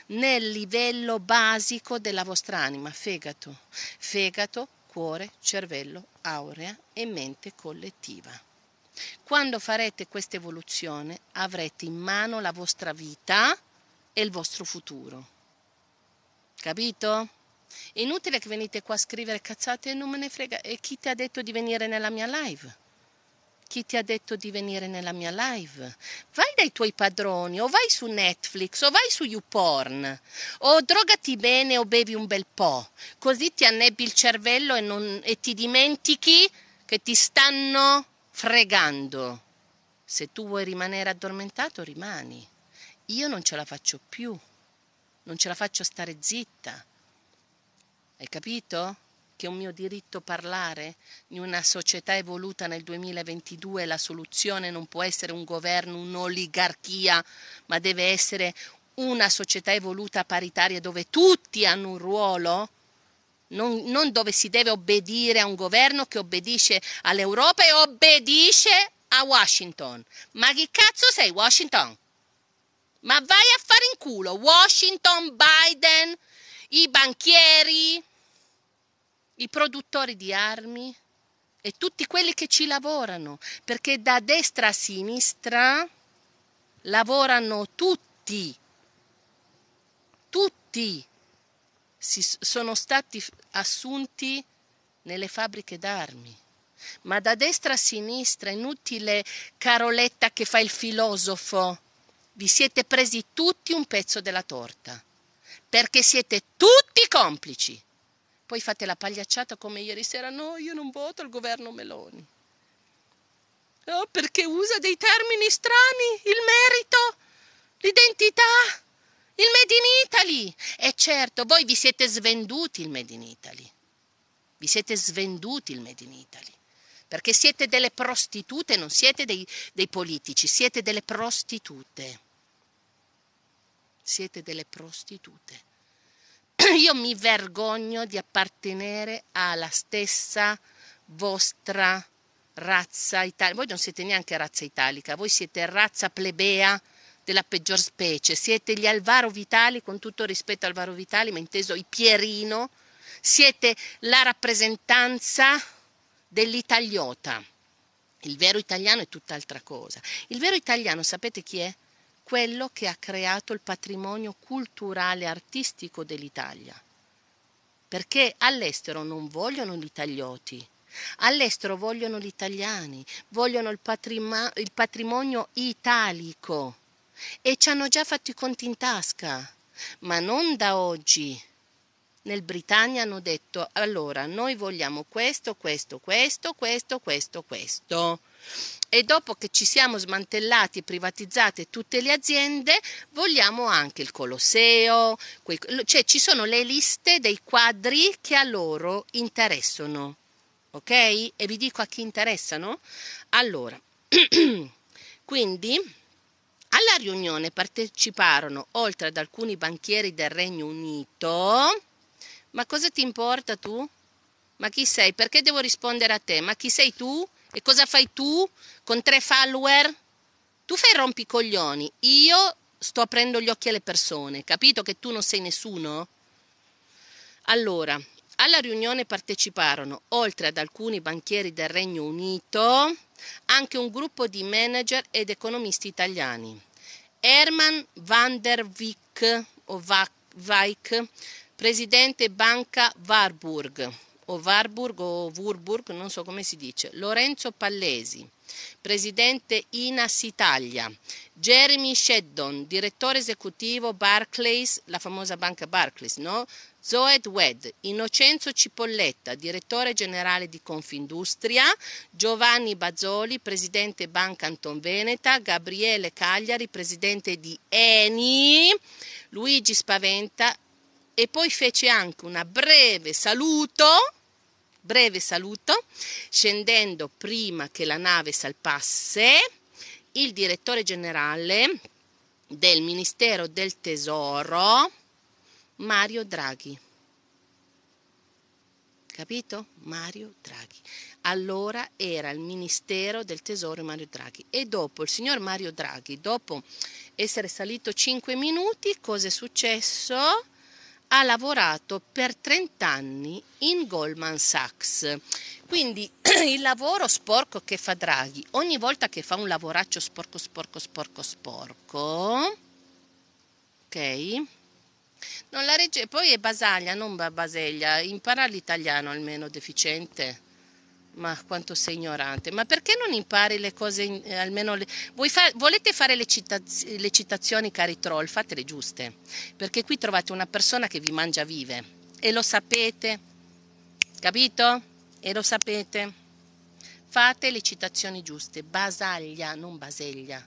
nel livello basico della vostra anima, fegato, fegato, cuore, cervello, aurea e mente collettiva. Quando farete questa evoluzione avrete in mano la vostra vita e il vostro futuro. Capito? Inutile che venite qua a scrivere cazzate e non me ne frega. E chi ti ha detto di venire nella mia live? Chi ti ha detto di venire nella mia live? Vai dai tuoi padroni, o vai su Netflix, o vai su YouPorn, o drogati bene o bevi un bel po', così ti annebbi il cervello e, non, e ti dimentichi che ti stanno fregando. Se tu vuoi rimanere addormentato, rimani. Io non ce la faccio più, non ce la faccio stare zitta. Hai capito? che è un mio diritto parlare in una società evoluta nel 2022 la soluzione non può essere un governo, un'oligarchia, ma deve essere una società evoluta paritaria dove tutti hanno un ruolo, non, non dove si deve obbedire a un governo che obbedisce all'Europa e obbedisce a Washington. Ma chi cazzo sei Washington? Ma vai a fare in culo Washington, Biden, i banchieri i produttori di armi e tutti quelli che ci lavorano, perché da destra a sinistra lavorano tutti, tutti si, sono stati assunti nelle fabbriche d'armi. Ma da destra a sinistra, inutile Caroletta che fa il filosofo, vi siete presi tutti un pezzo della torta, perché siete tutti complici. Poi fate la pagliacciata come ieri sera, no, io non voto il governo Meloni. No, perché usa dei termini strani, il merito, l'identità, il Made in Italy. E certo, voi vi siete svenduti il Made in Italy. Vi siete svenduti il Made in Italy. Perché siete delle prostitute, non siete dei, dei politici, siete delle prostitute. Siete delle prostitute. io mi vergogno di appartenere alla stessa vostra razza italica. Voi non siete neanche razza italica, voi siete razza plebea della peggior specie, siete gli Alvaro Vitali, con tutto rispetto Alvaro Vitali, ma inteso i Pierino, siete la rappresentanza dell'italiota. Il vero italiano è tutt'altra cosa. Il vero italiano, sapete chi è? quello che ha creato il patrimonio culturale e artistico dell'Italia. Perché all'estero non vogliono gli taglioti, all'estero vogliono gli italiani, vogliono il, patrima- il patrimonio italico e ci hanno già fatto i conti in tasca, ma non da oggi. Nel Britannia hanno detto allora noi vogliamo questo, questo, questo, questo, questo, questo e dopo che ci siamo smantellati e privatizzate tutte le aziende, vogliamo anche il Colosseo, quei, cioè ci sono le liste dei quadri che a loro interessano. Ok? E vi dico a chi interessano? Allora, quindi alla riunione parteciparono, oltre ad alcuni banchieri del Regno Unito, ma cosa ti importa tu? Ma chi sei? Perché devo rispondere a te? Ma chi sei tu? E cosa fai tu con tre follower? Tu fai rompicoglioni, io sto aprendo gli occhi alle persone, capito che tu non sei nessuno? Allora, alla riunione parteciparono, oltre ad alcuni banchieri del Regno Unito, anche un gruppo di manager ed economisti italiani. Herman van der Wijk, Vaik, presidente Banca Warburg, o Warburg o Wurburg, non so come si dice, Lorenzo Pallesi, presidente INAS Italia, Jeremy Sheddon, direttore esecutivo Barclays, la famosa banca Barclays, no? Zoed Wed, Innocenzo Cipolletta, direttore generale di Confindustria, Giovanni Bazzoli, presidente Banca Anton Veneta, Gabriele Cagliari, presidente di Eni, Luigi Spaventa, e poi fece anche un breve saluto, breve saluto, scendendo prima che la nave salpasse, il direttore generale del Ministero del Tesoro, Mario Draghi. Capito? Mario Draghi. Allora era il Ministero del Tesoro Mario Draghi. E dopo il signor Mario Draghi, dopo essere salito 5 minuti, cosa è successo? ha lavorato per 30 anni in Goldman Sachs. Quindi il lavoro sporco che fa Draghi, ogni volta che fa un lavoraccio sporco, sporco, sporco, sporco, ok? Non la regge, poi è Basaglia, non Baseglia, impara l'italiano almeno deficiente. Ma quanto sei ignorante, ma perché non impari le cose, eh, almeno le... Fa... volete fare le, citaz... le citazioni, cari troll, fatele giuste, perché qui trovate una persona che vi mangia vive e lo sapete, capito? E lo sapete. Fate le citazioni giuste, basaglia, non baseglia,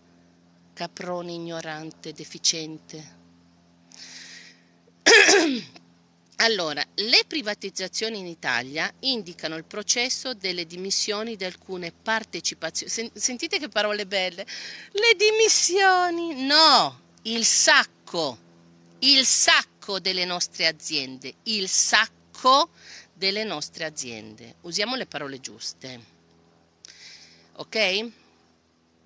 caprone ignorante, deficiente. Allora, le privatizzazioni in Italia indicano il processo delle dimissioni di alcune partecipazioni. Sentite che parole belle. Le dimissioni, no, il sacco, il sacco delle nostre aziende, il sacco delle nostre aziende. Usiamo le parole giuste. Ok?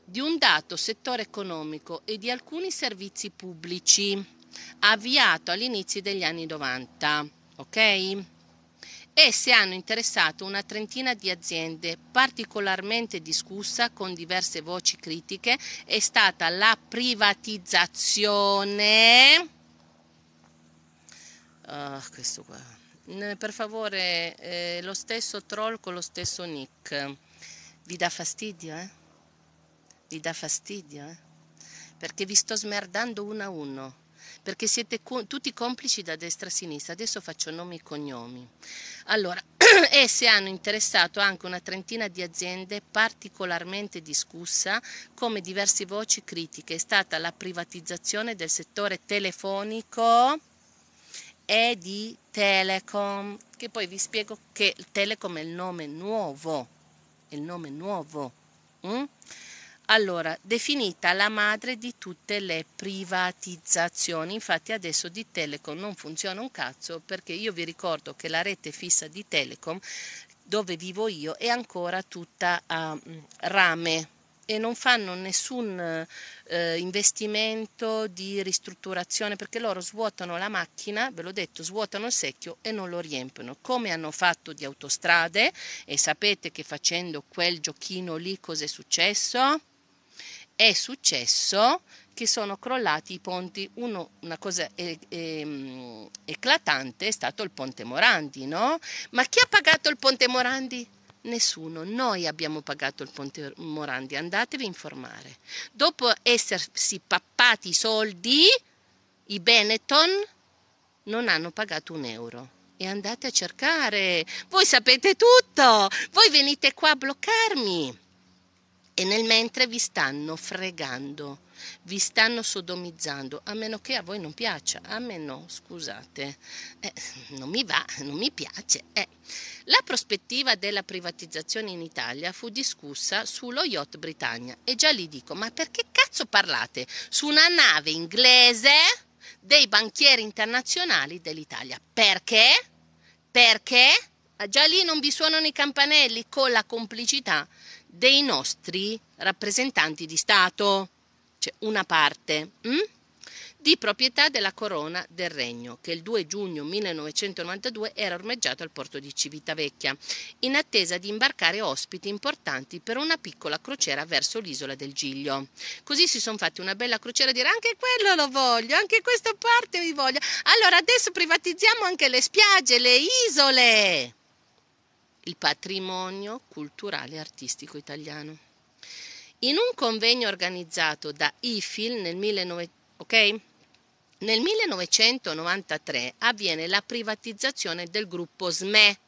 Di un dato settore economico e di alcuni servizi pubblici avviato all'inizio degli anni 90, ok? Esse hanno interessato una trentina di aziende, particolarmente discussa con diverse voci critiche è stata la privatizzazione. Uh, questo qua. Per favore, eh, lo stesso troll con lo stesso nick. Vi dà fastidio, eh? Vi dà fastidio, eh? Perché vi sto smerdando uno a uno perché siete co- tutti complici da destra a sinistra. Adesso faccio nomi e cognomi. Allora, esse hanno interessato anche una trentina di aziende particolarmente discussa come diverse voci critiche. È stata la privatizzazione del settore telefonico e di Telecom, che poi vi spiego che Telecom è il nome nuovo, il nome nuovo. Mm? Allora, definita la madre di tutte le privatizzazioni, infatti adesso di Telecom non funziona un cazzo perché io vi ricordo che la rete fissa di Telecom, dove vivo io, è ancora tutta a ah, mm, rame e non fanno nessun eh, investimento di ristrutturazione perché loro svuotano la macchina, ve l'ho detto, svuotano il secchio e non lo riempiono, come hanno fatto di autostrade e sapete che facendo quel giochino lì cos'è successo? è successo che sono crollati i ponti. Uno, una cosa eh, eh, eclatante è stato il ponte Morandi, no? Ma chi ha pagato il ponte Morandi? Nessuno, noi abbiamo pagato il ponte Morandi, andatevi a informare. Dopo essersi pappati i soldi, i Benetton non hanno pagato un euro e andate a cercare. Voi sapete tutto, voi venite qua a bloccarmi e nel mentre vi stanno fregando, vi stanno sodomizzando, a meno che a voi non piaccia, a me no, scusate, eh, non mi va, non mi piace. Eh. La prospettiva della privatizzazione in Italia fu discussa sullo yacht Britannia e già lì dico, ma perché cazzo parlate su una nave inglese dei banchieri internazionali dell'Italia? Perché? Perché? Ah, già lì non vi suonano i campanelli con la complicità dei nostri rappresentanti di Stato, cioè una parte, mh? Mm? di proprietà della corona del regno, che il 2 giugno 1992 era ormeggiato al porto di Civitavecchia, in attesa di imbarcare ospiti importanti per una piccola crociera verso l'isola del Giglio. Così si sono fatti una bella crociera, dire anche quello lo voglio, anche questa parte mi voglio. Allora adesso privatizziamo anche le spiagge, le isole il patrimonio culturale e artistico italiano. In un convegno organizzato da IFIL nel 19... okay? Nel 1993 avviene la privatizzazione del gruppo SME.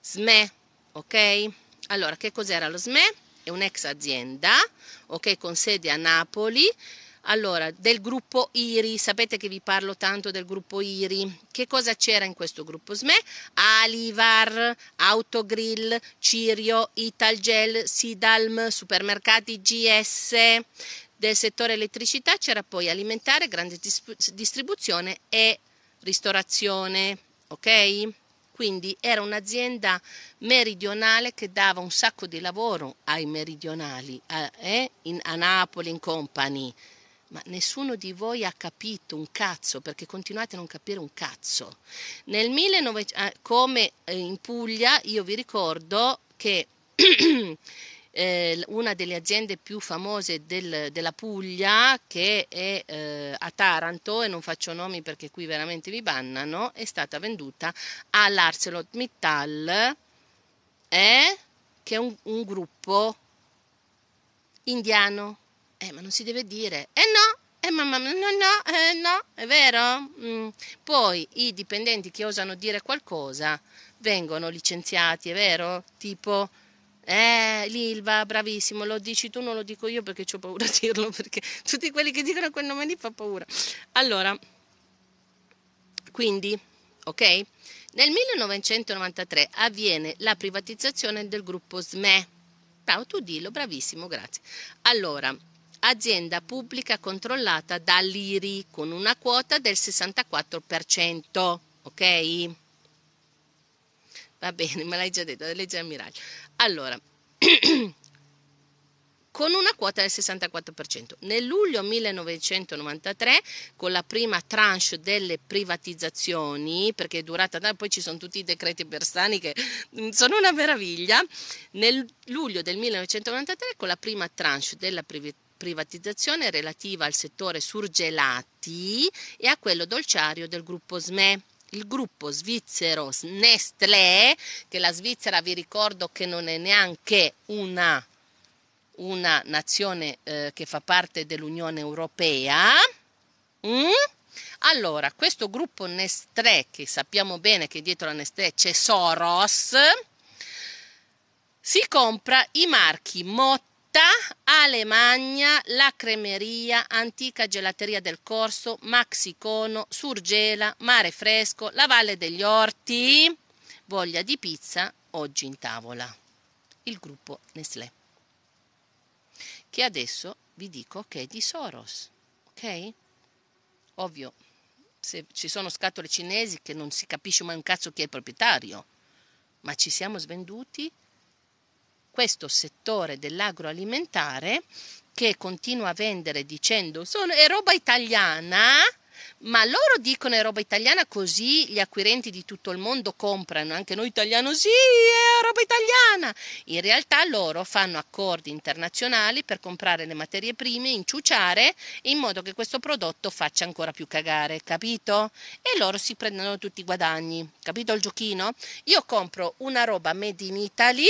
SME, ok? Allora, che cos'era lo SME? È un'ex azienda, ok, con sede a Napoli, allora, del gruppo IRI, sapete che vi parlo tanto del gruppo IRI. Che cosa c'era in questo gruppo SME? Alivar, Autogrill, Cirio, Italgel, Sidalm, supermercati GS. Del settore elettricità c'era poi alimentare, grande distribuzione e ristorazione, ok? Quindi era un'azienda meridionale che dava un sacco di lavoro ai meridionali, eh? eh in, a Napoli, in company, ma nessuno di voi ha capito un cazzo perché continuate a non capire un cazzo. Nel 1900, eh, come eh, in Puglia, io vi ricordo che eh, una delle aziende più famose del, della Puglia, che è eh, a Taranto, e non faccio nomi perché qui veramente vi bannano, è stata venduta all'ArcelorMittal, eh, che è un, un gruppo indiano eh, ma non si deve dire. Eh no, eh mamma, no, no, eh, no, è vero? Mm. Poi i dipendenti che osano dire qualcosa vengono licenziati, è vero? Tipo, eh, l'Ilva, bravissimo, lo dici tu, non lo dico io perché ho paura a dirlo, perché tutti quelli che dicono quel nome lì fa paura. Allora, quindi, ok? Nel 1993 avviene la privatizzazione del gruppo SME. Bravo, tu dillo, bravissimo, grazie. Allora, azienda pubblica controllata dall'IRI con una quota del 64%, ok? Va bene, me l'hai già detto, legge ammiraglio. Allora, con una quota del 64%. Nel luglio 1993, con la prima tranche delle privatizzazioni, perché è durata, poi ci sono tutti i decreti Bersani che sono una meraviglia, nel luglio del 1993, con la prima tranche della privatizzazione, privatizzazione relativa al settore surgelati e a quello dolciario del gruppo SME il gruppo svizzero Nestlé, che la Svizzera vi ricordo che non è neanche una, una nazione eh, che fa parte dell'Unione Europea. Mm? Allora, questo gruppo Nestlé, che sappiamo bene che dietro la Nestlé c'è Soros, si compra i marchi Mott città, Alemagna, La Cremeria, Antica Gelateria del Corso, Maxicono, Surgela, Mare Fresco, La Valle degli Orti, Voglia di pizza, oggi in tavola. Il gruppo Nestlé. Che adesso vi dico che è di Soros, ok? Ovvio, se ci sono scatole cinesi che non si capisce mai un cazzo chi è il proprietario, ma ci siamo svenduti questo settore dell'agroalimentare che continua a vendere dicendo sono, è roba italiana, ma loro dicono è roba italiana così gli acquirenti di tutto il mondo comprano, anche noi italiano sì, è roba italiana. In realtà loro fanno accordi internazionali per comprare le materie prime, inciuciare in modo che questo prodotto faccia ancora più cagare, capito? E loro si prendono tutti i guadagni, capito il giochino? Io compro una roba made in Italy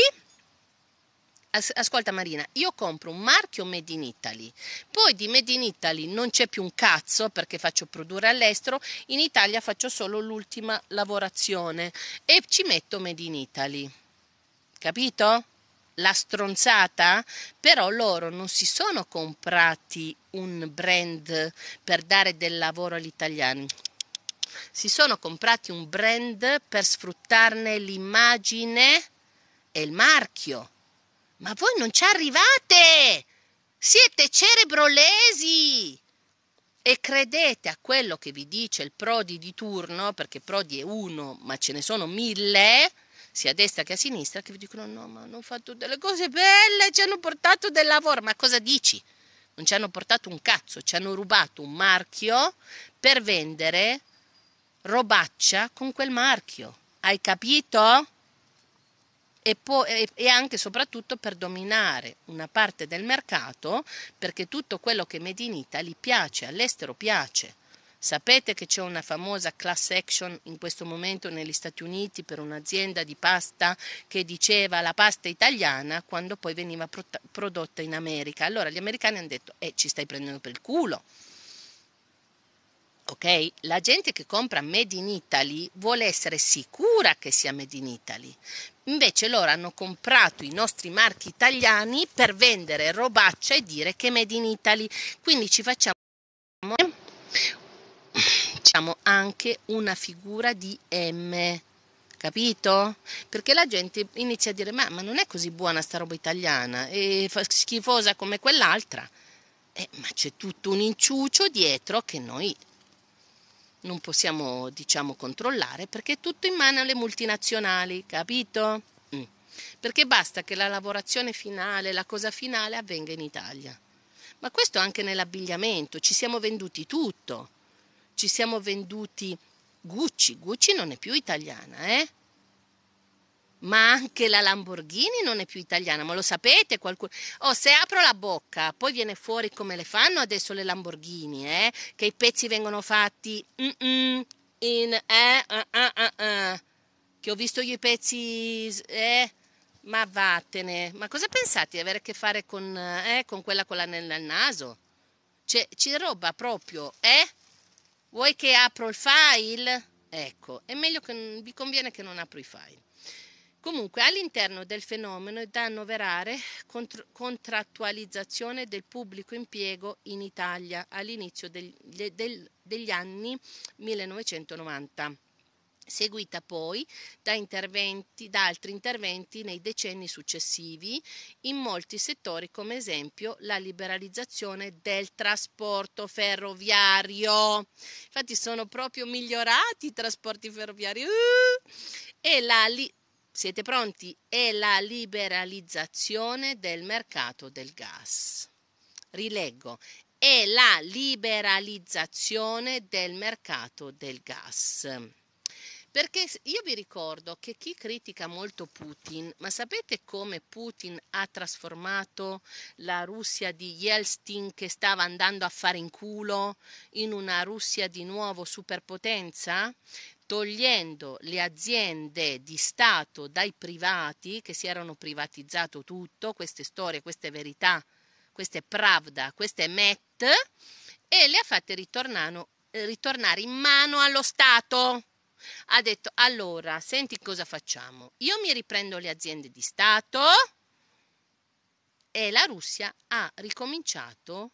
Ascolta Marina, io compro un marchio Made in Italy, poi di Made in Italy non c'è più un cazzo perché faccio produrre all'estero, in Italia faccio solo l'ultima lavorazione e ci metto Made in Italy. Capito? La stronzata? Però loro non si sono comprati un brand per dare del lavoro agli italiani si sono comprati un brand per sfruttarne l'immagine e il marchio. Ma voi non ci arrivate! Siete cerebrolesi! E credete a quello che vi dice il Prodi di turno, perché Prodi è uno, ma ce ne sono mille, sia a destra che a sinistra, che vi dicono no, ma hanno fatto delle cose belle, ci hanno portato del lavoro. Ma cosa dici? Non ci hanno portato un cazzo, ci hanno rubato un marchio per vendere robaccia con quel marchio. Hai capito? e, po- e anche e soprattutto per dominare una parte del mercato perché tutto quello che Made in Italy piace, all'estero piace. Sapete che c'è una famosa class action in questo momento negli Stati Uniti per un'azienda di pasta che diceva la pasta italiana quando poi veniva prodotta in America. Allora gli americani hanno detto eh, ci stai prendendo per il culo Ok? La gente che compra Made in Italy vuole essere sicura che sia Made in Italy. Invece loro hanno comprato i nostri marchi italiani per vendere robaccia e dire che è Made in Italy. Quindi ci facciamo diciamo anche una figura di M. Capito? Perché la gente inizia a dire: Ma, ma non è così buona sta roba italiana, è schifosa come quell'altra. Eh, ma c'è tutto un inciucio dietro che noi non possiamo, diciamo, controllare perché è tutto in mano alle multinazionali, capito? Mm. Perché basta che la lavorazione finale, la cosa finale avvenga in Italia. Ma questo anche nell'abbigliamento, ci siamo venduti tutto. Ci siamo venduti Gucci, Gucci non è più italiana, eh? Ma anche la Lamborghini non è più italiana, ma lo sapete? Qualcuno... Oh, se apro la bocca, poi viene fuori come le fanno adesso le Lamborghini, eh? che i pezzi vengono fatti in... Eh, uh, uh, uh, che ho visto io i pezzi... Eh? Ma vattene, ma cosa pensate di avere a che fare con, eh, con quella con l'anello al naso? Cioè, c'è roba proprio, eh? Vuoi che apro il file? Ecco, è meglio che vi conviene che non apro i file. Comunque all'interno del fenomeno è da annoverare contr- contrattualizzazione del pubblico impiego in Italia all'inizio del, del, degli anni 1990 seguita poi da, da, altri interventi nei decenni successivi in molti settori come esempio la liberalizzazione del trasporto ferroviario. Infatti sono proprio migliorati i trasporti ferroviari uh! e la li- siete pronti? È la liberalizzazione del mercato del gas. Rileggo, è la liberalizzazione del mercato del gas. Perché io vi ricordo che chi critica molto Putin, ma sapete come Putin ha trasformato la Russia di Yeltsin che stava andando a fare in culo in una Russia di nuovo superpotenza? togliendo le aziende di Stato dai privati che si erano privatizzato tutto, queste storie, queste verità, queste pravda, queste met, e le ha fatte eh, ritornare in mano allo Stato. Ha detto allora, senti cosa facciamo, io mi riprendo le aziende di Stato e la Russia ha ricominciato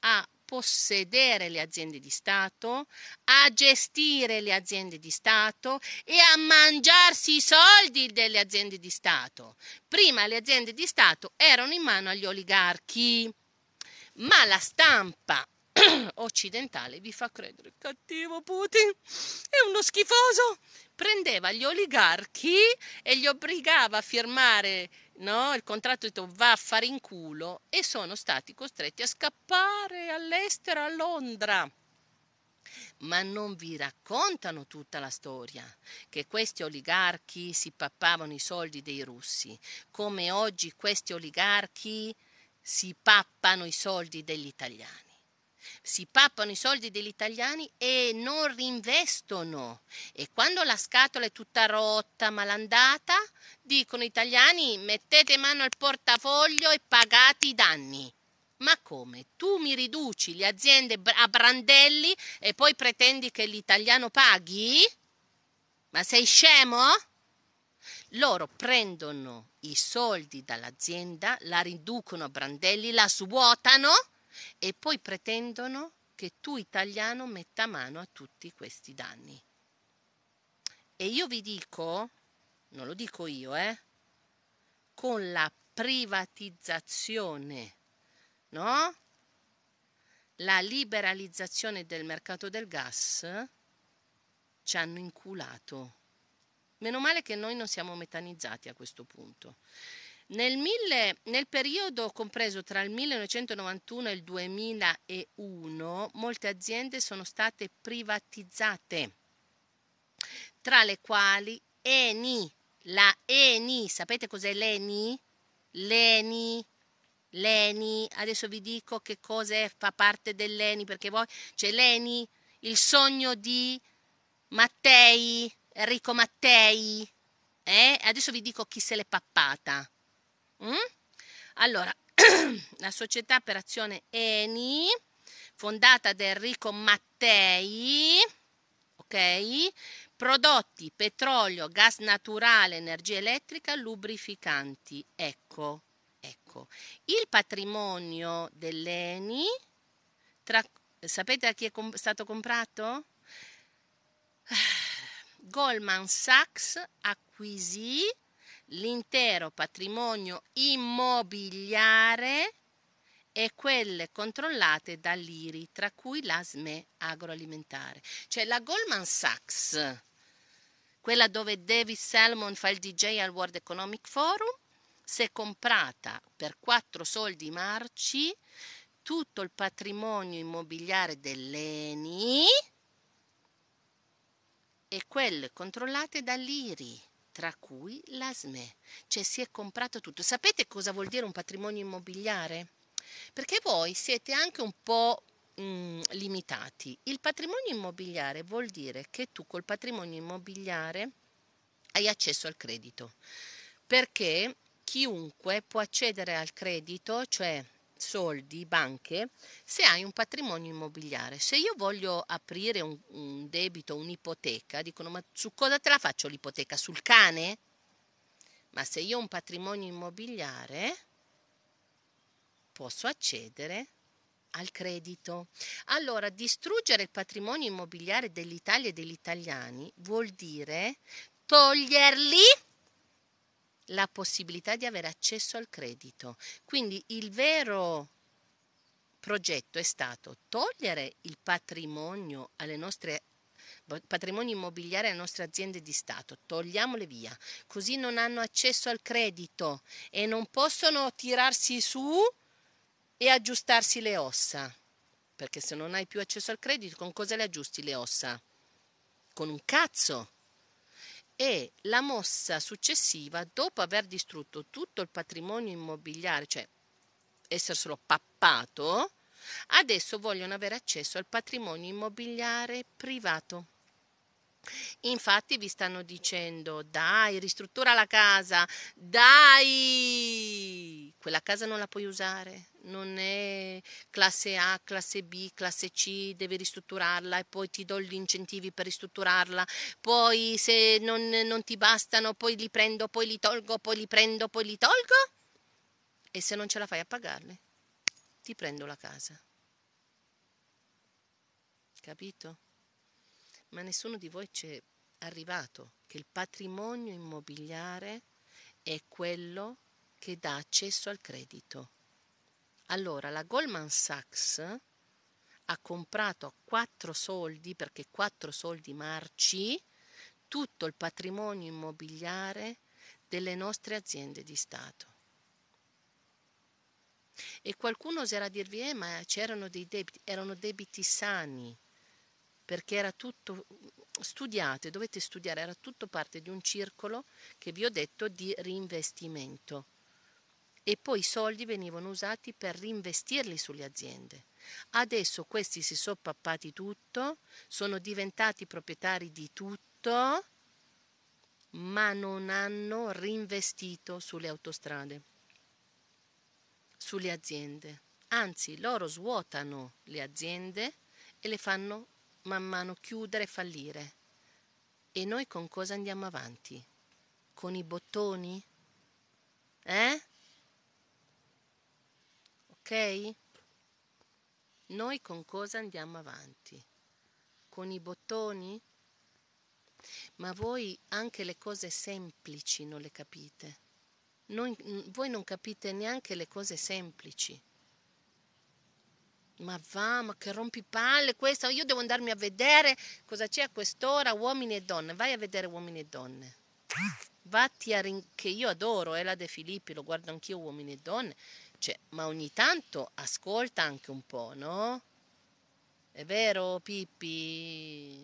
a possedere le aziende di Stato, a gestire le aziende di Stato e a mangiarsi i soldi delle aziende di Stato. Prima le aziende di Stato erano in mano agli oligarchi, ma la stampa occidentale vi fa credere cattivo Putin è uno schifoso. Prendeva gli oligarchi e li obbligava a firmare no? il contratto è detto va a fare in culo e sono stati costretti a scappare all'estero, a Londra. Ma non vi raccontano tutta la storia, che questi oligarchi si pappavano i soldi dei russi, come oggi questi oligarchi si pappano i soldi degli italiani si pappano i soldi degli italiani e non rinvestono. E quando la scatola è tutta rotta, malandata, dicono gli italiani mettete mano al portafoglio e pagate i danni. Ma come? Tu mi riduci le aziende a brandelli e poi pretendi che l'italiano paghi? Ma sei scemo? Loro prendono i soldi dall'azienda, la riducono a brandelli, la svuotano e poi pretendono che tu italiano metta mano a tutti questi danni. E io vi dico, non lo dico io, eh, con la privatizzazione, no? La liberalizzazione del mercato del gas ci hanno inculato. Meno male che noi non siamo metanizzati a questo punto. Nel, mille, nel, periodo compreso tra il 1991 e il 2001 molte aziende sono state privatizzate, tra le quali Eni, la Eni, sapete cos'è l'Eni? L'Eni, l'Eni, adesso vi dico che cosa è, fa parte dell'Eni, perché voi c'è l'Eni, il sogno di Mattei, Enrico Mattei, eh? adesso vi dico chi se l'è pappata Mm? Allora, la società per azione ENI, fondata da Enrico Mattei, ok? Prodotti, petrolio, gas naturale, energia elettrica, lubrificanti. Ecco, ecco. Il patrimonio dell'ENI, tra, sapete a chi è com- stato comprato? Goldman Sachs acquisì l'intero patrimonio immobiliare e quelle controllate dall'IRI, tra cui la SME agroalimentare. Cioè la Goldman Sachs, quella dove David Salmon fa il DJ al World Economic Forum, si è comprata per quattro soldi marci tutto il patrimonio immobiliare dell'ENI e quelle controllate dall'IRI tra cui la SME, cioè si è comprato tutto. Sapete cosa vuol dire un patrimonio immobiliare? Perché voi siete anche un po' mh, mm, limitati. Il patrimonio immobiliare vuol dire che tu col patrimonio immobiliare hai accesso al credito, perché chiunque può accedere al credito, cioè soldi, banche, se hai un patrimonio immobiliare. Se io voglio aprire un, un debito, un'ipoteca, dicono ma su cosa te la faccio l'ipoteca? Sul cane? Ma se io ho un patrimonio immobiliare posso accedere al credito. Allora, distruggere il patrimonio immobiliare dell'Italia e degli italiani vuol dire toglierli la possibilità di avere accesso al credito. Quindi il vero progetto è stato togliere il patrimonio alle nostre patrimonio immobiliare alle nostre aziende di Stato, togliamole via, così non hanno accesso al credito e non possono tirarsi su e aggiustarsi le ossa, perché se non hai più accesso al credito con cosa le aggiusti le ossa? Con un cazzo e la mossa successiva, dopo aver distrutto tutto il patrimonio immobiliare, cioè esserselo pappato, adesso vogliono avere accesso al patrimonio immobiliare privato. Infatti vi stanno dicendo dai, ristruttura la casa, dai! quella casa non la puoi usare, non è classe A, classe B, classe C, devi ristrutturarla e poi ti do gli incentivi per ristrutturarla, poi se non, non ti bastano poi li prendo, poi li tolgo, poi li prendo, poi li tolgo e se non ce la fai a pagarli ti prendo la casa. Capito? Ma nessuno di voi ci è arrivato che il patrimonio immobiliare è quello che dà accesso al credito. Allora, la Goldman Sachs ha comprato a 4 soldi, perché 4 soldi marci, tutto il patrimonio immobiliare delle nostre aziende di Stato. E qualcuno oserà dirvi, eh, ma c'erano dei debiti, erano debiti sani, perché era tutto, studiate, dovete studiare, era tutto parte di un circolo che vi ho detto di reinvestimento e poi i soldi venivano usati per reinvestirli sulle aziende. Adesso questi si sono pappati tutto, sono diventati proprietari di tutto, ma non hanno reinvestito sulle autostrade, sulle aziende. Anzi, loro svuotano le aziende e le fanno man mano chiudere e fallire. E noi con cosa andiamo avanti? Con i bottoni? Eh? ok? Noi con cosa andiamo avanti? Con i bottoni? Ma voi anche le cose semplici non le capite. Non, voi non capite neanche le cose semplici. Ma va, ma che rompi palle questa, io devo andarmi a vedere cosa c'è a quest'ora, uomini e donne. Vai a vedere uomini e donne. Vatti a rin- che io adoro, è eh, la De Filippi, lo guardo anch'io uomini e donne cioè, ma ogni tanto ascolta anche un po', no? È vero, Pippi?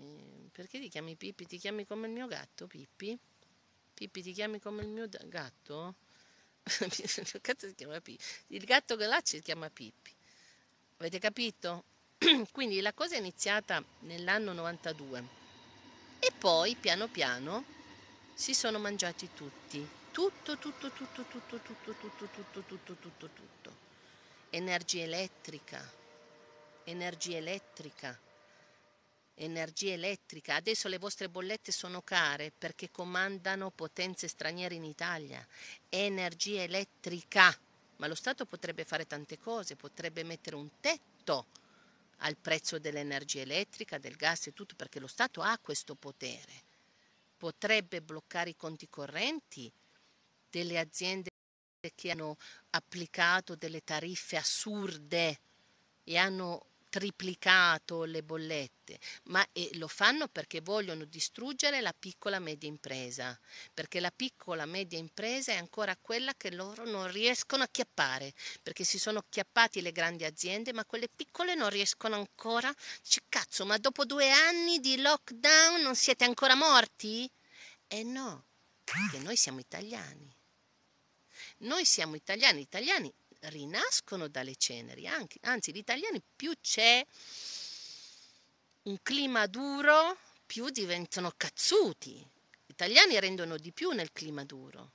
Perché ti chiami Pippi? Ti chiami come il mio gatto, Pippi? Pippi, ti chiami come il mio gatto? il gatto si chiama Pippi. Il gatto che là si chiama Pippi. Avete capito? Quindi la cosa è iniziata nell'anno 92 e poi piano piano si sono mangiati tutti tutto, tutto, tutto, tutto, tutto, tutto, tutto, tutto, tutto, tutto. Energia elettrica, energia elettrica, energia elettrica. Adesso le vostre bollette sono care perché comandano potenze straniere in Italia. Energia elettrica. Ma lo Stato potrebbe fare tante cose, potrebbe mettere un tetto al prezzo dell'energia elettrica, del gas e tutto, perché lo Stato ha questo potere. Potrebbe bloccare i conti correnti delle aziende che hanno applicato delle tariffe assurde e hanno triplicato le bollette, ma lo fanno perché vogliono distruggere la piccola media impresa, perché la piccola media impresa è ancora quella che loro non riescono a chiappare, perché si sono chiappati le grandi aziende, ma quelle piccole non riescono ancora. Dici, cazzo, ma dopo due anni di lockdown non siete ancora morti? E eh no, perché noi siamo italiani. Noi siamo italiani, gli italiani rinascono dalle ceneri, anche, anzi gli italiani più c'è un clima duro, più diventano cazzuti. Gli italiani rendono di più nel clima duro,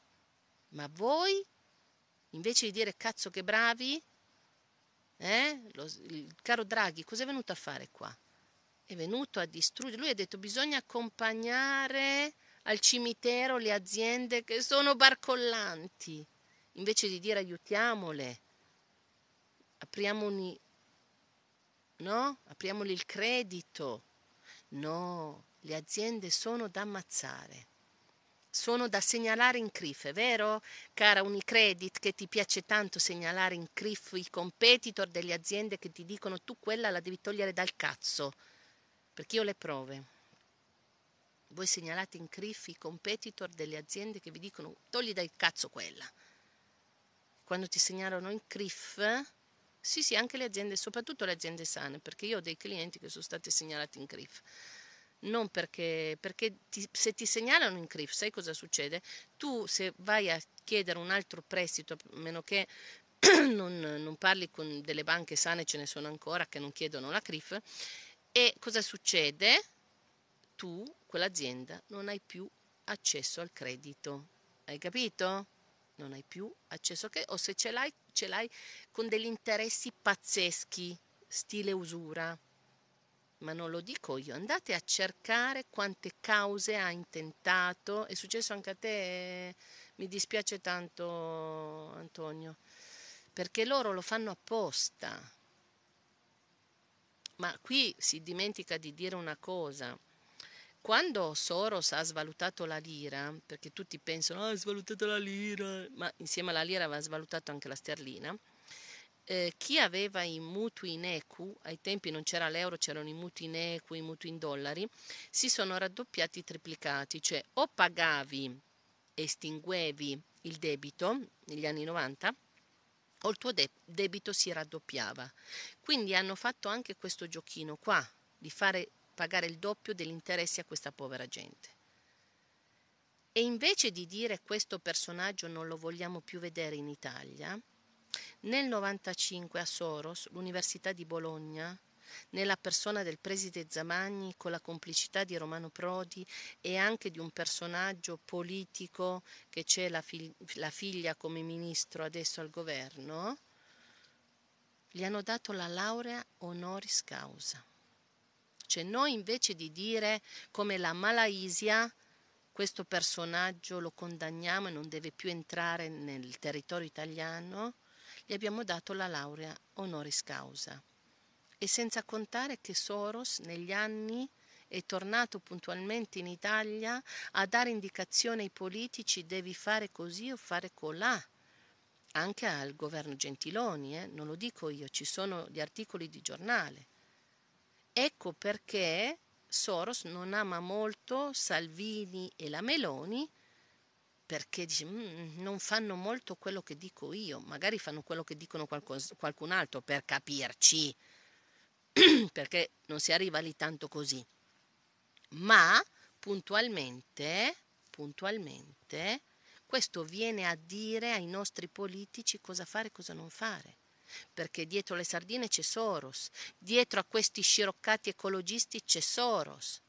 ma voi invece di dire cazzo che bravi, eh, lo, il caro Draghi cos'è venuto a fare qua? È venuto a distruggere, lui ha detto bisogna accompagnare al cimitero le aziende che sono barcollanti invece di dire aiutiamole, apriamoli, no? apriamoli il credito. No, le aziende sono da ammazzare sono da segnalare in CRIF, è vero, cara Unicredit, che ti piace tanto segnalare in CRIF i competitor delle aziende che ti dicono tu quella la devi togliere dal cazzo, perché io le prove. Voi segnalate in CRIF i competitor delle aziende che vi dicono togli dal cazzo quella quando ti segnalano in CRIF, sì, sì, anche le aziende, soprattutto le aziende sane, perché io ho dei clienti che sono stati segnalati in CRIF. Non perché, perché ti, se ti segnalano in CRIF, sai cosa succede? Tu se vai a chiedere un altro prestito, a meno che non, non parli con delle banche sane, ce ne sono ancora che non chiedono la CRIF, e cosa succede? Tu, quell'azienda, non hai più accesso al credito. Hai capito? non hai più accesso che, o se ce l'hai, ce l'hai con degli interessi pazzeschi, stile usura. Ma non lo dico io, andate a cercare quante cause ha intentato, è successo anche a te, eh? mi dispiace tanto Antonio, perché loro lo fanno apposta. Ma qui si dimentica di dire una cosa, quando Soros ha svalutato la lira, perché tutti pensano ah, ha ah, svalutato la lira, ma insieme alla lira aveva svalutato anche la sterlina, eh, chi aveva i mutui in EQ, ai tempi non c'era l'euro, c'erano i mutui in EQ, i mutui in dollari, si sono raddoppiati, triplicati, cioè o pagavi, e estinguevi il debito negli anni 90, o il tuo de- debito si raddoppiava. Quindi hanno fatto anche questo giochino qua, di fare pagare il doppio degli interessi a questa povera gente. E invece di dire questo personaggio non lo vogliamo più vedere in Italia, nel 1995 a Soros, l'Università di Bologna, nella persona del preside Zamagni, con la complicità di Romano Prodi e anche di un personaggio politico che c'è la, fig- la figlia come ministro adesso al governo, gli hanno dato la laurea honoris causa. Cioè noi invece di dire come la Malaysia, questo personaggio lo condanniamo e non deve più entrare nel territorio italiano, gli abbiamo dato la laurea honoris causa. E senza contare che Soros negli anni è tornato puntualmente in Italia a dare indicazione ai politici devi fare così o fare colà anche al governo Gentiloni, eh? non lo dico io, ci sono gli articoli di giornale. Ecco perché Soros non ama molto Salvini e la Meloni perché dice, mm, mm, non fanno molto quello che dico io, magari fanno quello che dicono qualcos- qualcun altro per capirci, perché non si arriva lì tanto così. Ma puntualmente, puntualmente, questo viene a dire ai nostri politici cosa fare e cosa non fare perché dietro le sardine c'è Soros, dietro a questi sciroccati ecologisti c'è Soros,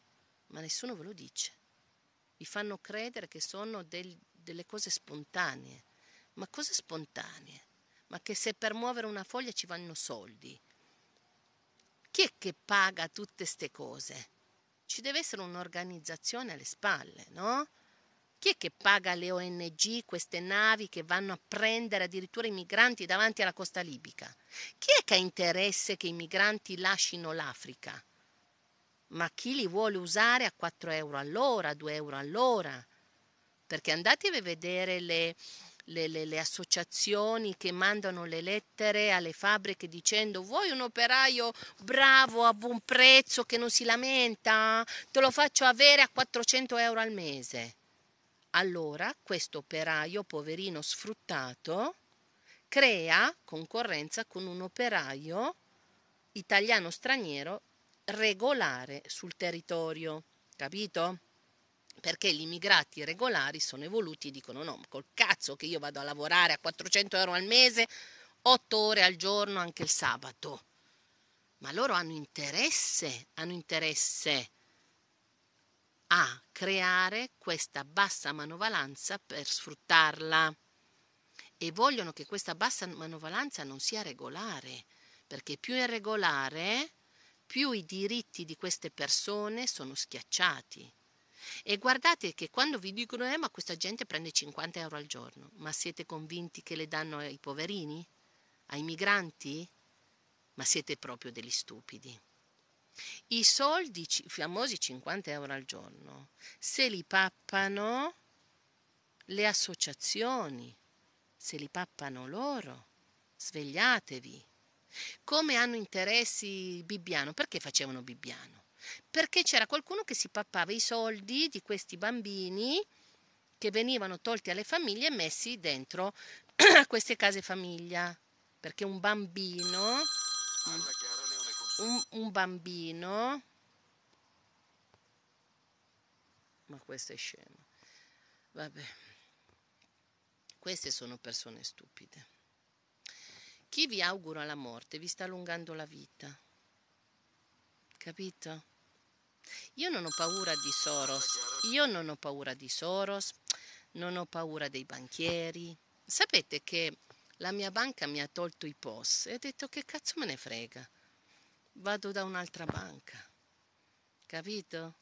ma nessuno ve lo dice. Vi fanno credere che sono del, delle cose spontanee. Ma cose spontanee? Ma che se per muovere una foglia ci vanno soldi. Chi è che paga tutte queste cose? Ci deve essere un'organizzazione alle spalle, no? Chi è che paga le ONG queste navi che vanno a prendere addirittura i migranti davanti alla costa libica? Chi è che ha interesse che i migranti lasciano l'Africa? Ma chi li vuole usare a 4 euro all'ora, 2 euro all'ora? Perché andatevi a vedere le, le, le, le, associazioni che mandano le lettere alle fabbriche dicendo vuoi un operaio bravo a buon prezzo che non si lamenta? Te lo faccio avere a 400 euro al mese. Allora questo operaio poverino sfruttato crea concorrenza con un operaio italiano straniero regolare sul territorio, capito? Perché gli immigrati regolari sono evoluti e dicono no, col cazzo che io vado a lavorare a 400 euro al mese, 8 ore al giorno anche il sabato. Ma loro hanno interesse, hanno interesse a creare questa bassa manovalanza per sfruttarla e vogliono che questa bassa manovalanza non sia regolare, perché più è regolare, più i diritti di queste persone sono schiacciati. E guardate che quando vi dicono, eh, ma questa gente prende 50 euro al giorno, ma siete convinti che le danno ai poverini? Ai migranti? Ma siete proprio degli stupidi. I soldi, i famosi 50 euro al giorno, se li pappano le associazioni, se li pappano loro, svegliatevi. Come hanno interessi Bibbiano? Perché facevano Bibbiano? Perché c'era qualcuno che si pappava i soldi di questi bambini che venivano tolti alle famiglie e messi dentro a queste case famiglia. Perché un bambino... Anna un, un bambino, ma questo è scemo, vabbè, queste sono persone stupide. Chi vi augura la morte vi sta allungando la vita, capito? Io non ho paura di Soros, io non ho paura di Soros, non ho paura dei banchieri. Sapete che la mia banca mi ha tolto i POS e ha detto che cazzo me ne frega vado da un'altra banca, capito?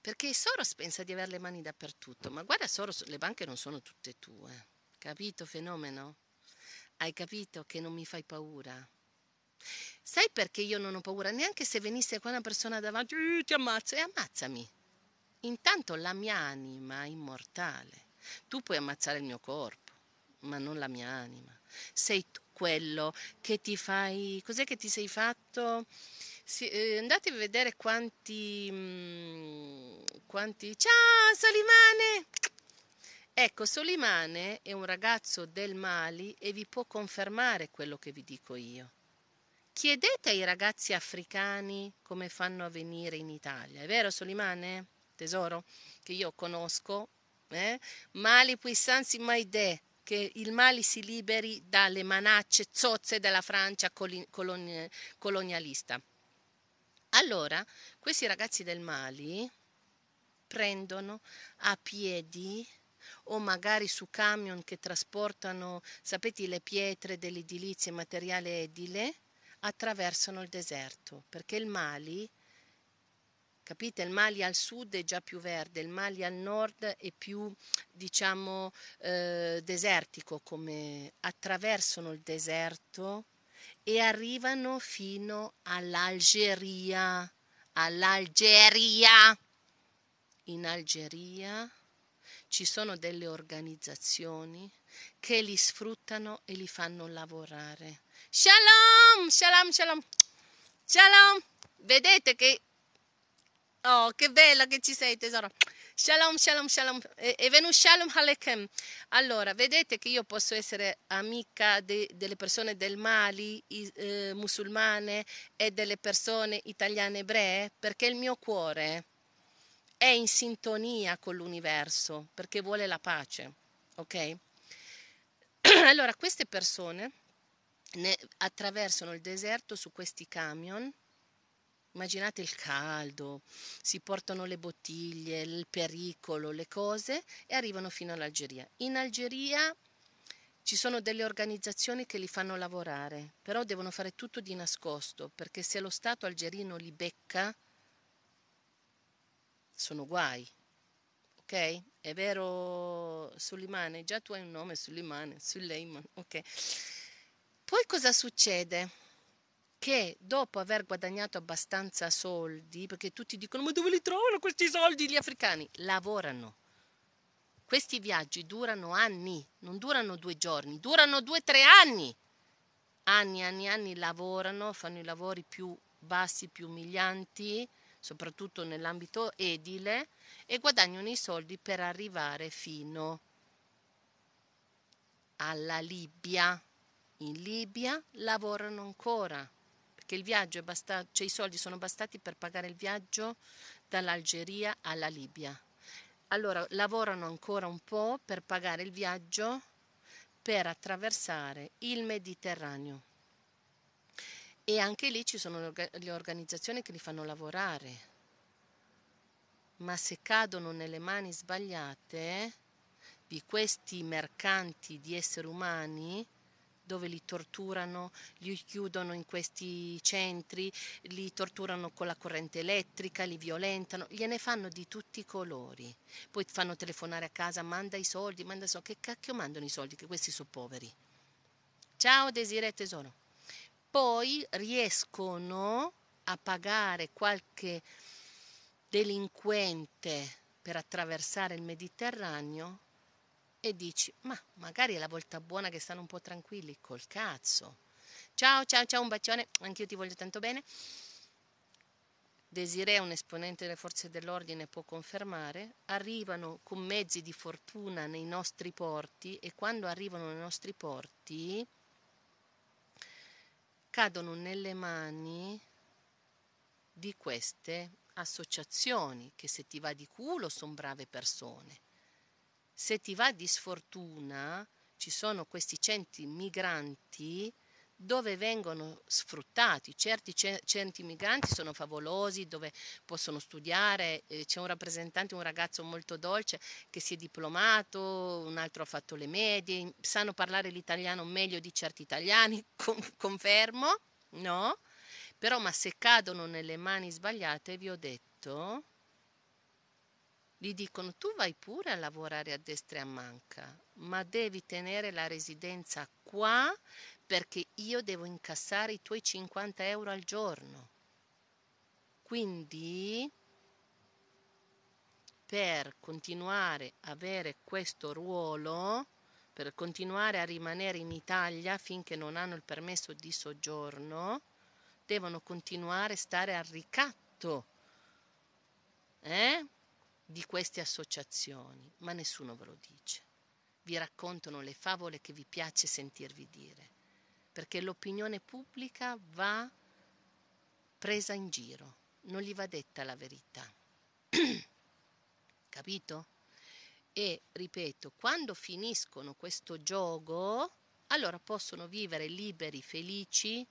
Perché Soros pensa di avere le mani dappertutto, ma guarda Soros, le banche non sono tutte tue, capito fenomeno? Hai capito che non mi fai paura? Sai perché io non ho paura? Neanche se venisse qua una persona davanti, eh, ti ammazzo e ammazzami. Intanto la mia anima è immortale. Tu puoi ammazzare il mio corpo, ma non la mia anima. Sei tu quello che ti fai, cos'è che ti sei fatto? Si, eh, andate a vedere quanti, mh, mm, quanti... Ciao Solimane! Ecco, Solimane è un ragazzo del Mali e vi può confermare quello che vi dico io. Chiedete ai ragazzi africani come fanno a venire in Italia. È vero Solimane? Tesoro? Che io conosco. Eh? Mali puissanzi maide che il Mali si liberi dalle manacce zozze della Francia colonialista. Allora, questi ragazzi del Mali prendono a piedi o magari su camion che trasportano, sapete, le pietre dell'edilizia e materiale edile, attraversano il deserto, perché il Mali Capite? Il Mali al sud è già più verde, il Mali al nord è più, diciamo, eh, desertico, come attraversano il deserto e arrivano fino all'Algeria. All'Algeria! In Algeria ci sono delle organizzazioni che li sfruttano e li fanno lavorare. Shalom, shalom, shalom, shalom. Vedete che Oh, che bella che ci sei, tesoro. Shalom, shalom, shalom. E venu shalom aleichem. Allora, vedete che io posso essere amica de, delle persone del Mali, i, eh, musulmane, e delle persone italiane ebree, perché il mio cuore è in sintonia con l'universo, perché vuole la pace, ok? Allora, queste persone ne attraversano il deserto su questi camion Immaginate il caldo, si portano le bottiglie, il pericolo, le cose e arrivano fino all'Algeria. In Algeria ci sono delle organizzazioni che li fanno lavorare, però devono fare tutto di nascosto, perché se lo Stato algerino li becca, sono guai. Ok? È vero, Sulimane? Già tu hai un nome, Sulimane, Suleiman, ok. Poi cosa succede? che dopo aver guadagnato abbastanza soldi, perché tutti dicono ma dove li trovano questi soldi gli africani? Lavorano. Questi viaggi durano anni, non durano due giorni, durano due, o tre anni. Anni, anni, anni lavorano, fanno i lavori più bassi, più umilianti, soprattutto nell'ambito edile, e guadagnano i soldi per arrivare fino alla Libia. In Libia lavorano ancora perché il viaggio è bastato, cioè i soldi sono bastati per pagare il viaggio dall'Algeria alla Libia. Allora lavorano ancora un po' per pagare il viaggio per attraversare il Mediterraneo. E anche lì ci sono le organizzazioni che li fanno lavorare. Ma se cadono nelle mani sbagliate di questi mercanti di esseri umani, dove li torturano, li chiudono in questi centri, li torturano con la corrente elettrica, li violentano, gliene fanno di tutti i colori. Poi fanno telefonare a casa, manda i soldi, manda so che cacchio mandano i soldi, che questi sono poveri. Ciao Desire tesoro. Poi riescono a pagare qualche delinquente per attraversare il Mediterraneo e dici ma magari è la volta buona che stanno un po' tranquilli, col cazzo. Ciao, ciao, ciao, un bacione, anch'io ti voglio tanto bene. Desiree, un esponente delle forze dell'ordine, può confermare, arrivano con mezzi di fortuna nei nostri porti e quando arrivano nei nostri porti cadono nelle mani di queste associazioni che se ti va di culo sono brave persone se ti va di sfortuna, ci sono questi centri migranti dove vengono sfruttati. Certi centri migranti sono favolosi, dove possono studiare. Eh, c'è un rappresentante, un ragazzo molto dolce che si è diplomato, un altro ha fatto le medie, sanno parlare l'italiano meglio di certi italiani, confermo, no? Però ma se cadono nelle mani sbagliate, vi ho detto, gli dicono tu vai pure a lavorare a destra e a manca, ma devi tenere la residenza qua perché io devo incassare i tuoi 50 euro al giorno. Quindi per continuare a avere questo ruolo, per continuare a rimanere in Italia finché non hanno il permesso di soggiorno, devono continuare a stare al ricatto. Eh? di queste associazioni, ma nessuno ve lo dice. Vi raccontano le favole che vi piace sentirvi dire, perché l'opinione pubblica va presa in giro, non gli va detta la verità. Capito? E ripeto, quando finiscono questo gioco, allora possono vivere liberi, felici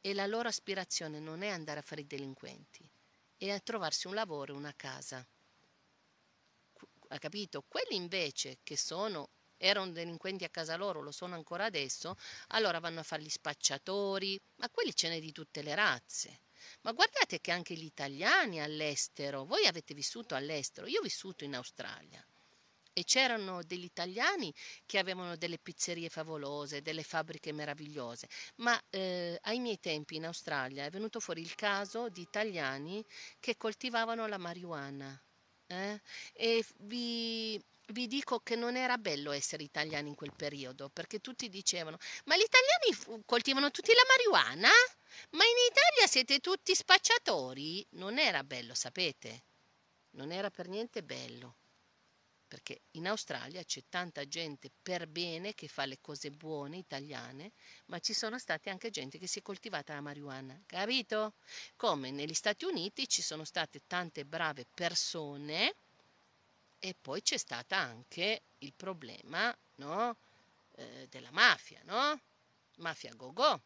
e la loro aspirazione non è andare a fare i delinquenti, è a trovarsi un lavoro e una casa ha capito? Quelli invece che sono erano delinquenti a casa loro, lo sono ancora adesso, allora vanno a fare gli spacciatori, ma quelli ce n'è di tutte le razze. Ma guardate che anche gli italiani all'estero, voi avete vissuto all'estero, io ho vissuto in Australia. E c'erano degli italiani che avevano delle pizzerie favolose, delle fabbriche meravigliose. Ma eh, ai miei tempi in Australia è venuto fuori il caso di italiani che coltivavano la marijuana eh? E vi, vi dico che non era bello essere italiani in quel periodo, perché tutti dicevano, ma gli italiani coltivano tutti la marijuana? Ma in Italia siete tutti spacciatori? Non era bello, sapete? Non era per niente bello perché in Australia c'è tanta gente per bene che fa le cose buone italiane, ma ci sono state anche gente che si è coltivata la marijuana, capito? Come negli Stati Uniti ci sono state tante brave persone e poi c'è stato anche il problema, no? eh, della mafia, no? Mafia go-go,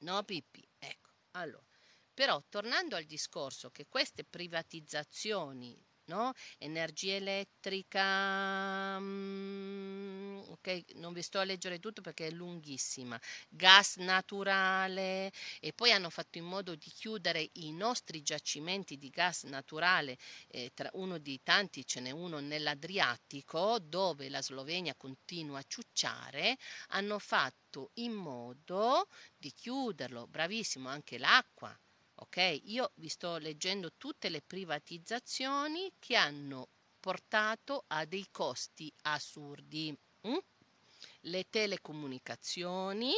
no Pippi? Ecco, allora. Però tornando al discorso che queste privatizzazioni no? energia elettrica, mm, ok, non vi sto a leggere tutto perché è lunghissima, gas naturale e poi hanno fatto in modo di chiudere i nostri giacimenti di gas naturale, eh, tra uno di tanti ce n'è uno nell'Adriatico dove la Slovenia continua a ciucciare, hanno fatto in modo di chiuderlo, bravissimo anche l'acqua Ok, io vi sto leggendo tutte le privatizzazioni che hanno portato a dei costi assurdi. Mm? Le telecomunicazioni,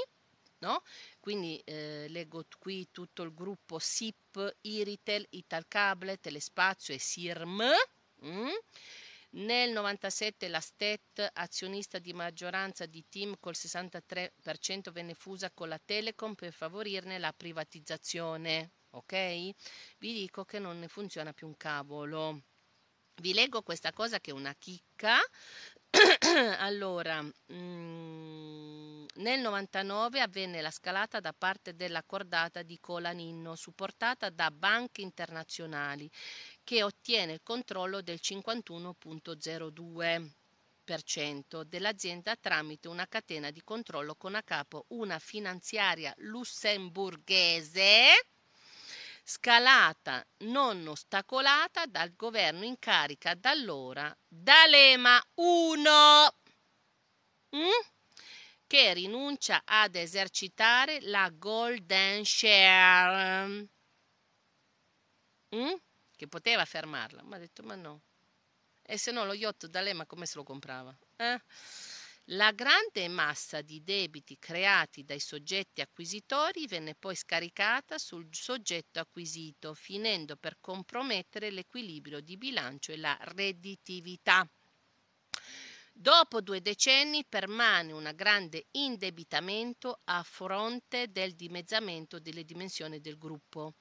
no? Quindi eh, leggo qui tutto il gruppo SIP, Iritel, Italcable, Telespazio e SIRM. Mm? Nel 97 la STET, azionista di maggioranza di Team col 63%, venne fusa con la Telecom per favorirne la privatizzazione ok? Vi dico che non ne funziona più un cavolo. Vi leggo questa cosa che è una chicca. allora, mh, mm, nel 99 avvenne la scalata da parte della cordata di Colaninno, supportata da banche internazionali, che ottiene il controllo del 51.02 dell'azienda tramite una catena di controllo con a capo una finanziaria lussemburghese scalata non ostacolata dal governo in carica da allora, D'Alema 1, mm? che rinuncia ad esercitare la golden share, mm? che poteva fermarla, ma ha detto ma no. E se no lo yacht D'Alema come se lo comprava? Eh? La grande massa di debiti creati dai soggetti acquisitori venne poi scaricata sul soggetto acquisito, finendo per compromettere l'equilibrio di bilancio e la redditività. Dopo due decenni permane un grande indebitamento a fronte del dimezzamento delle dimensioni del gruppo.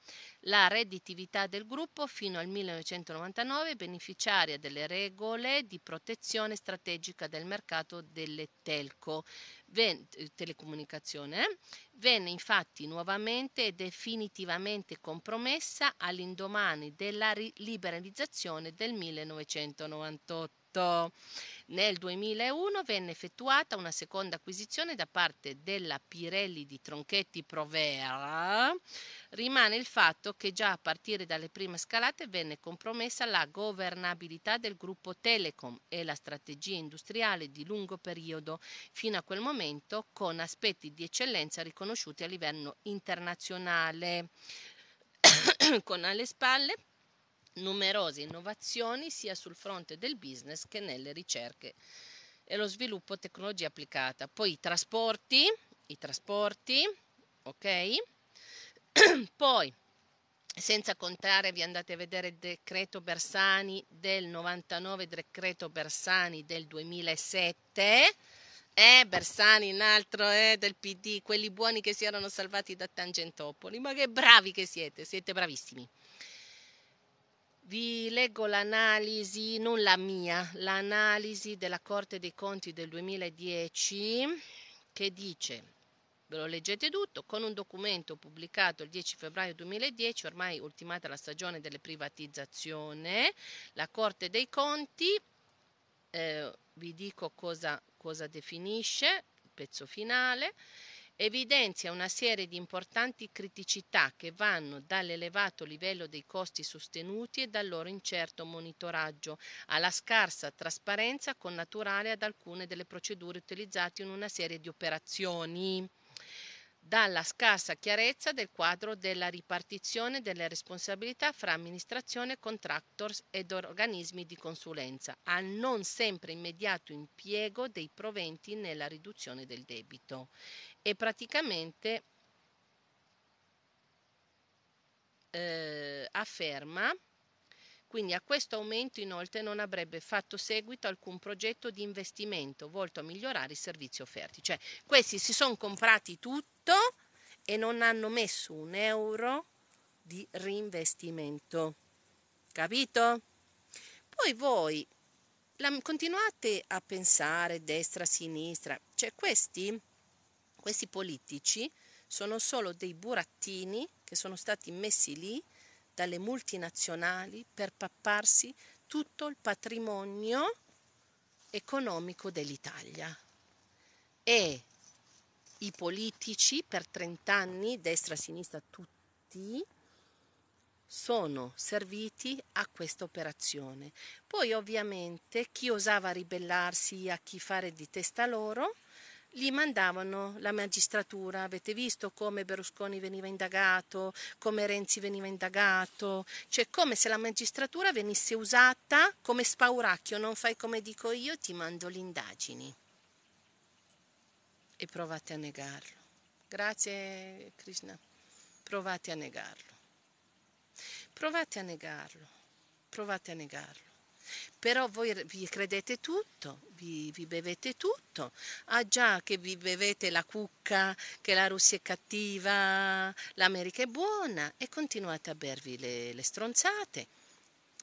La redditività del gruppo fino al 1999 beneficiaria delle regole di protezione strategica del mercato delle telco, ven- eh, telecomunicazione, eh. venne infatti nuovamente e definitivamente compromessa all'indomani della liberalizzazione del 1998 detto, nel 2001 venne effettuata una seconda acquisizione da parte della Pirelli di Tronchetti Provera. Rimane il fatto che già a partire dalle prime scalate venne compromessa la governabilità del gruppo Telecom e la strategia industriale di lungo periodo, fino a quel momento con aspetti di eccellenza riconosciuti a livello internazionale. con alle spalle numerose innovazioni sia sul fronte del business che nelle ricerche e lo sviluppo tecnologia applicata. Poi i trasporti, i trasporti, ok? Poi senza contare, vi andate a vedere il decreto Bersani del 99, decreto Bersani del 2007, eh, Bersani un altro eh, del PD, quelli buoni che si erano salvati da Tangentopoli, ma che bravi che siete, siete bravissimi. Vi leggo l'analisi, non la mia, l'analisi della Corte dei Conti del 2010 che dice ve lo leggete tutto, con un documento pubblicato il 10 febbraio 2010, ormai ultimata la stagione delle privatizzazioni, la Corte dei Conti, eh, vi dico cosa, cosa definisce, il pezzo finale, evidenzia una serie di importanti criticità che vanno dall'elevato livello dei costi sostenuti e dal loro incerto monitoraggio alla scarsa trasparenza connaturale ad alcune delle procedure utilizzate in una serie di operazioni dalla scarsa chiarezza del quadro della ripartizione delle responsabilità fra amministrazione, contractors ed organismi di consulenza, al non sempre immediato impiego dei proventi nella riduzione del debito e praticamente eh, afferma quindi a questo aumento inoltre non avrebbe fatto seguito alcun progetto di investimento volto a migliorare i servizi offerti. Cioè questi si sono comprati tutto e non hanno messo un euro di reinvestimento. Capito? Poi voi la, continuate a pensare destra, sinistra, cioè questi questi politici sono solo dei burattini che sono stati messi lì dalle multinazionali per papparsi tutto il patrimonio economico dell'Italia. E i politici per 30 anni, destra, sinistra, tutti, sono serviti a questa operazione. Poi ovviamente chi osava ribellarsi a chi fare di testa loro gli mandavano la magistratura. Avete visto come Berlusconi veniva indagato, come Renzi veniva indagato, cioè come se la magistratura venisse usata come spauracchio, non fai come dico io, ti mando le indagini. E provate a negarlo. Grazie Krishna. Provate a negarlo. Provate a negarlo. Provate a negarlo. Però voi vi credete tutto, vi, vi, bevete tutto. Ah già che vi bevete la cucca, che la Russia è cattiva, l'America è buona e continuate a bervi le, le stronzate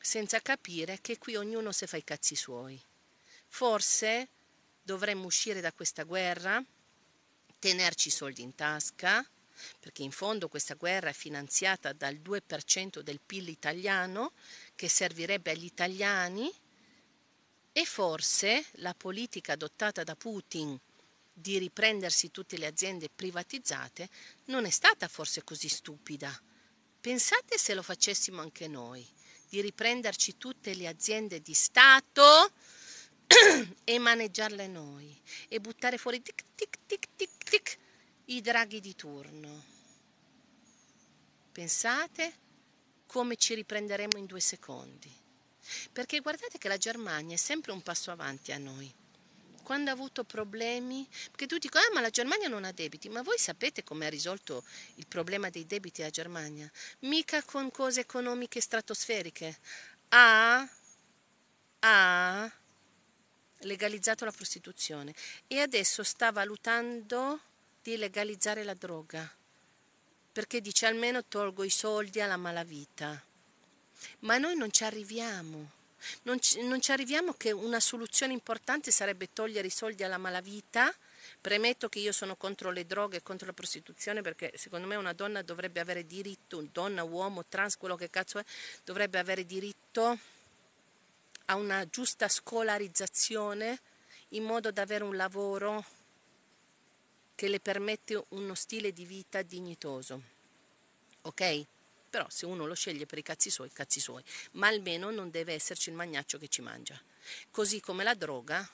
senza capire che qui ognuno se fa i cazzi suoi. Forse dovremmo uscire da questa guerra, tenerci i soldi in tasca, perché in fondo questa guerra è finanziata dal 2% del PIL italiano che servirebbe agli italiani e forse la politica adottata da Putin di riprendersi tutte le aziende privatizzate non è stata forse così stupida. Pensate se lo facessimo anche noi, di riprenderci tutte le aziende di Stato e maneggiarle noi e buttare fuori tic tic tic tic tic i draghi di turno. Pensate come ci riprenderemo in due secondi. Perché guardate che la Germania è sempre un passo avanti a noi. Quando ha avuto problemi, perché tutti dicono, ah ma la Germania non ha debiti, ma voi sapete come ha risolto il problema dei debiti la Germania? Mica con cose economiche stratosferiche. Ha, ha legalizzato la prostituzione e adesso sta valutando di legalizzare la droga perché dice almeno tolgo i soldi alla malavita. Ma noi non ci arriviamo. Non ci, non ci, arriviamo che una soluzione importante sarebbe togliere i soldi alla malavita. Premetto che io sono contro le droghe e contro la prostituzione perché secondo me una donna dovrebbe avere diritto, donna, uomo, trans, quello che cazzo è, dovrebbe avere diritto a una giusta scolarizzazione in modo da avere un lavoro che le permette uno stile di vita dignitoso. Ok? Però se uno lo sceglie per i cazzi suoi, cazzi suoi, ma almeno non deve esserci il magnaccio che ci mangia. Così come la droga,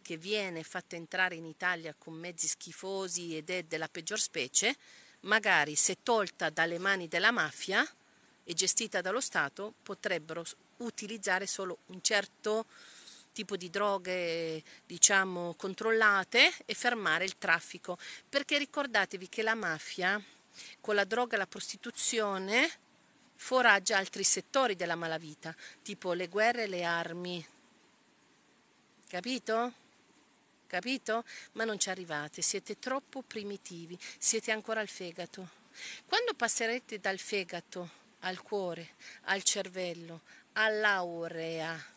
che viene fatta entrare in Italia con mezzi schifosi ed è della peggior specie, magari se tolta dalle mani della mafia e gestita dallo Stato, potrebbero utilizzare solo un certo tipo di droghe diciamo controllate e fermare il traffico perché ricordatevi che la mafia con la droga e la prostituzione foraggia altri settori della malavita tipo le guerre e le armi capito? capito? ma non ci arrivate siete troppo primitivi siete ancora al fegato quando passerete dal fegato al cuore al cervello all'aurea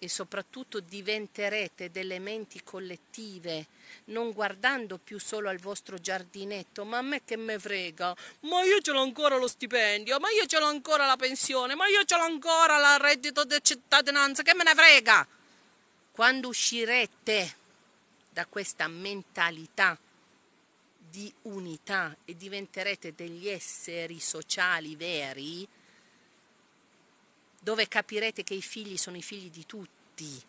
e soprattutto diventerete delle menti collettive, non guardando più solo al vostro giardinetto, ma a me che me frega, ma io ce l'ho ancora lo stipendio, ma io ce l'ho ancora la pensione, ma io ce l'ho ancora la reddito di cittadinanza, che me ne frega. Quando uscirete da questa mentalità di unità e diventerete degli esseri sociali veri, dove capirete che i figli sono i figli di tutti,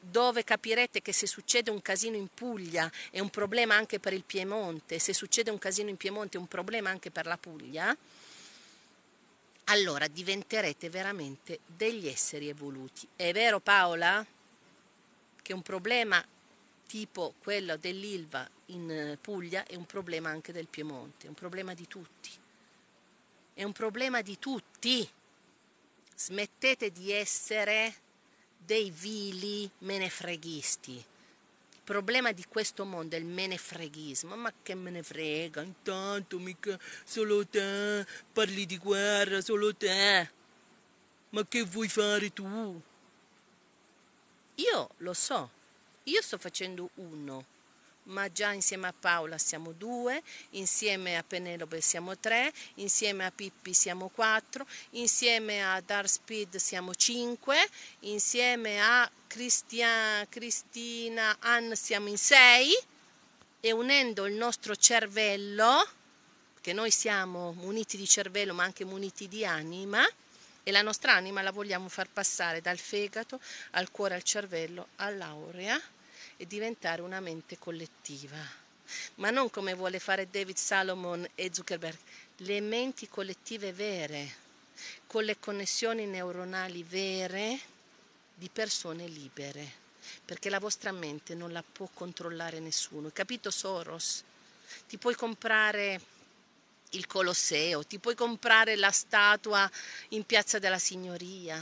dove capirete che se succede un casino in Puglia è un problema anche per il Piemonte, se succede un casino in Piemonte è un problema anche per la Puglia, allora diventerete veramente degli esseri evoluti. È vero Paola che un problema tipo quello dell'Ilva in eh, Puglia è un problema anche del Piemonte, è un problema di tutti. È un problema di tutti smettete di essere dei vili menefreghisti. Il problema di questo mondo è il menefreghismo, ma che me ne frega, intanto mica solo te, parli di guerra solo te, ma che vuoi fare tu? Io lo so, io sto facendo uno ma già insieme a Paola siamo due, insieme a Penelope siamo tre, insieme a Pippi siamo quattro, insieme a Dark Speed siamo cinque, insieme a Christian, Cristina Ann siamo in sei e unendo il nostro cervello, che noi siamo muniti di cervello ma anche muniti di anima, e la nostra anima la vogliamo far passare dal fegato al cuore al cervello all'aurea e diventare una mente collettiva. Ma non come vuole fare David Salomon e Zuckerberg, le menti collettive vere, con le connessioni neuronali vere di persone libere, perché la vostra mente non la può controllare nessuno. Capito Soros? Ti puoi comprare il Colosseo, ti puoi comprare la statua in Piazza della Signoria,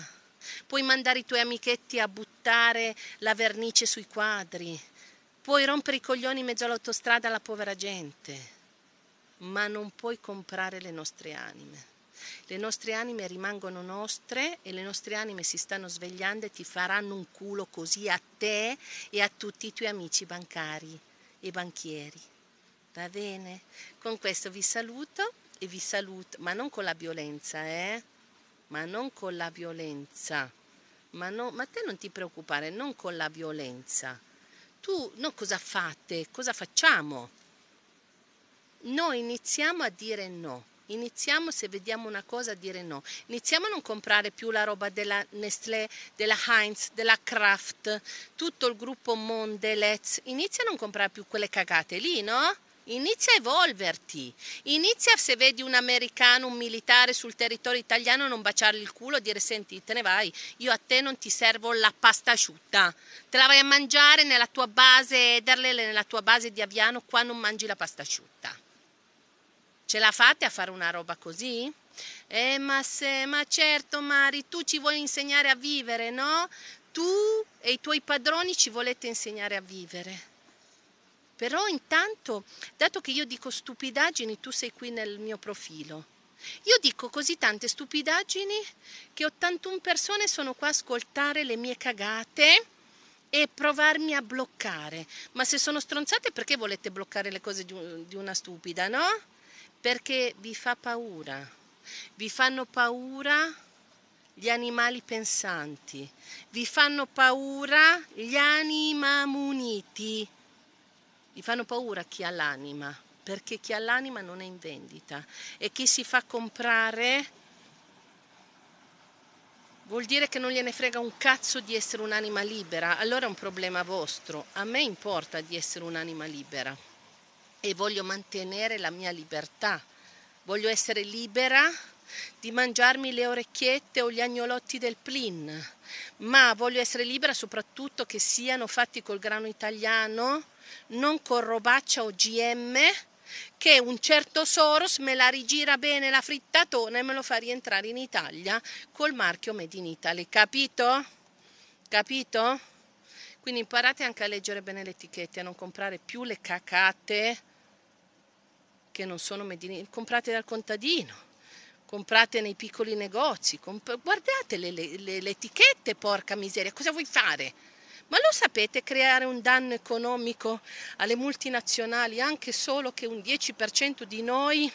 puoi mandare i tuoi amichetti a buttare la vernice sui quadri, puoi rompere i coglioni in mezzo all'autostrada alla povera gente, ma non puoi comprare le nostre anime. Le nostre anime rimangono nostre e le nostre anime si stanno svegliando e ti faranno un culo così a te e a tutti i tuoi amici bancari e banchieri. Va bene? Con questo vi saluto e vi saluto, ma non con la violenza, eh? ma non con la violenza. Ma, no, ma te non ti preoccupare, non con la violenza. Tu no, cosa fate? Cosa facciamo? Noi iniziamo a dire no. Iniziamo se vediamo una cosa a dire no. Iniziamo a non comprare più la roba della Nestlé, della Heinz, della Kraft, tutto il gruppo Mondelez. Inizia a non comprare più quelle cagate lì, no? Inizia a evolverti, inizia se vedi un americano, un militare sul territorio italiano non baciargli il culo e dire senti te ne vai, io a te non ti servo la pasta asciutta, te la vai a mangiare nella tua base Ederlele, nella tua base di Aviano, qua non mangi la pasta asciutta. Ce la fate a fare una roba così? Eh ma se, ma certo Mari, tu ci vuoi insegnare a vivere, no? Tu e i tuoi padroni ci volete insegnare a vivere. Però intanto, dato che io dico stupidaggini, tu sei qui nel mio profilo. Io dico così tante stupidaggini che 81 persone sono qua a ascoltare le mie cagate e provarmi a bloccare. Ma se sono stronzate, perché volete bloccare le cose di una stupida, no? Perché vi fa paura. Vi fanno paura gli animali pensanti. Vi fanno paura gli animamuniti. Gli fanno paura chi ha l'anima, perché chi ha l'anima non è in vendita e chi si fa comprare vuol dire che non gliene frega un cazzo di essere un'anima libera, allora è un problema vostro, a me importa di essere un'anima libera e voglio mantenere la mia libertà, voglio essere libera di mangiarmi le orecchiette o gli agnolotti del plin, ma voglio essere libera soprattutto che siano fatti col grano italiano non con robaccia OGM, che un certo Soros me la rigira bene la frittatona e me lo fa rientrare in Italia col marchio Made in Italy. Capito? Capito? Quindi imparate anche a leggere bene le etichette, a non comprare più le cacate che non sono Made in Italy. Comprate dal contadino comprate nei piccoli negozi, guardate le, le, le, le, etichette, porca miseria, cosa vuoi fare? Ma lo sapete creare un danno economico alle multinazionali anche solo che un 10% di noi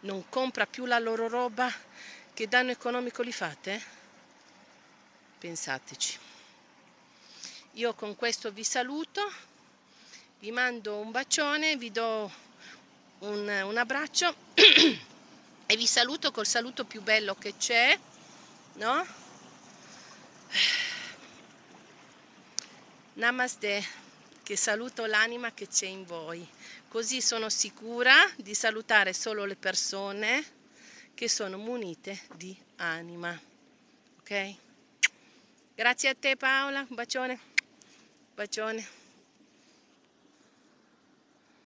non compra più la loro roba? Che danno economico li fate? Pensateci. Io con questo vi saluto, vi mando un bacione, vi do un, un abbraccio e vi saluto col saluto più bello che c'è, no? Namaste, che saluto l'anima che c'è in voi. Così sono sicura di salutare solo le persone che sono munite di anima. Ok? Grazie a te Paola, un bacione. un Bacione.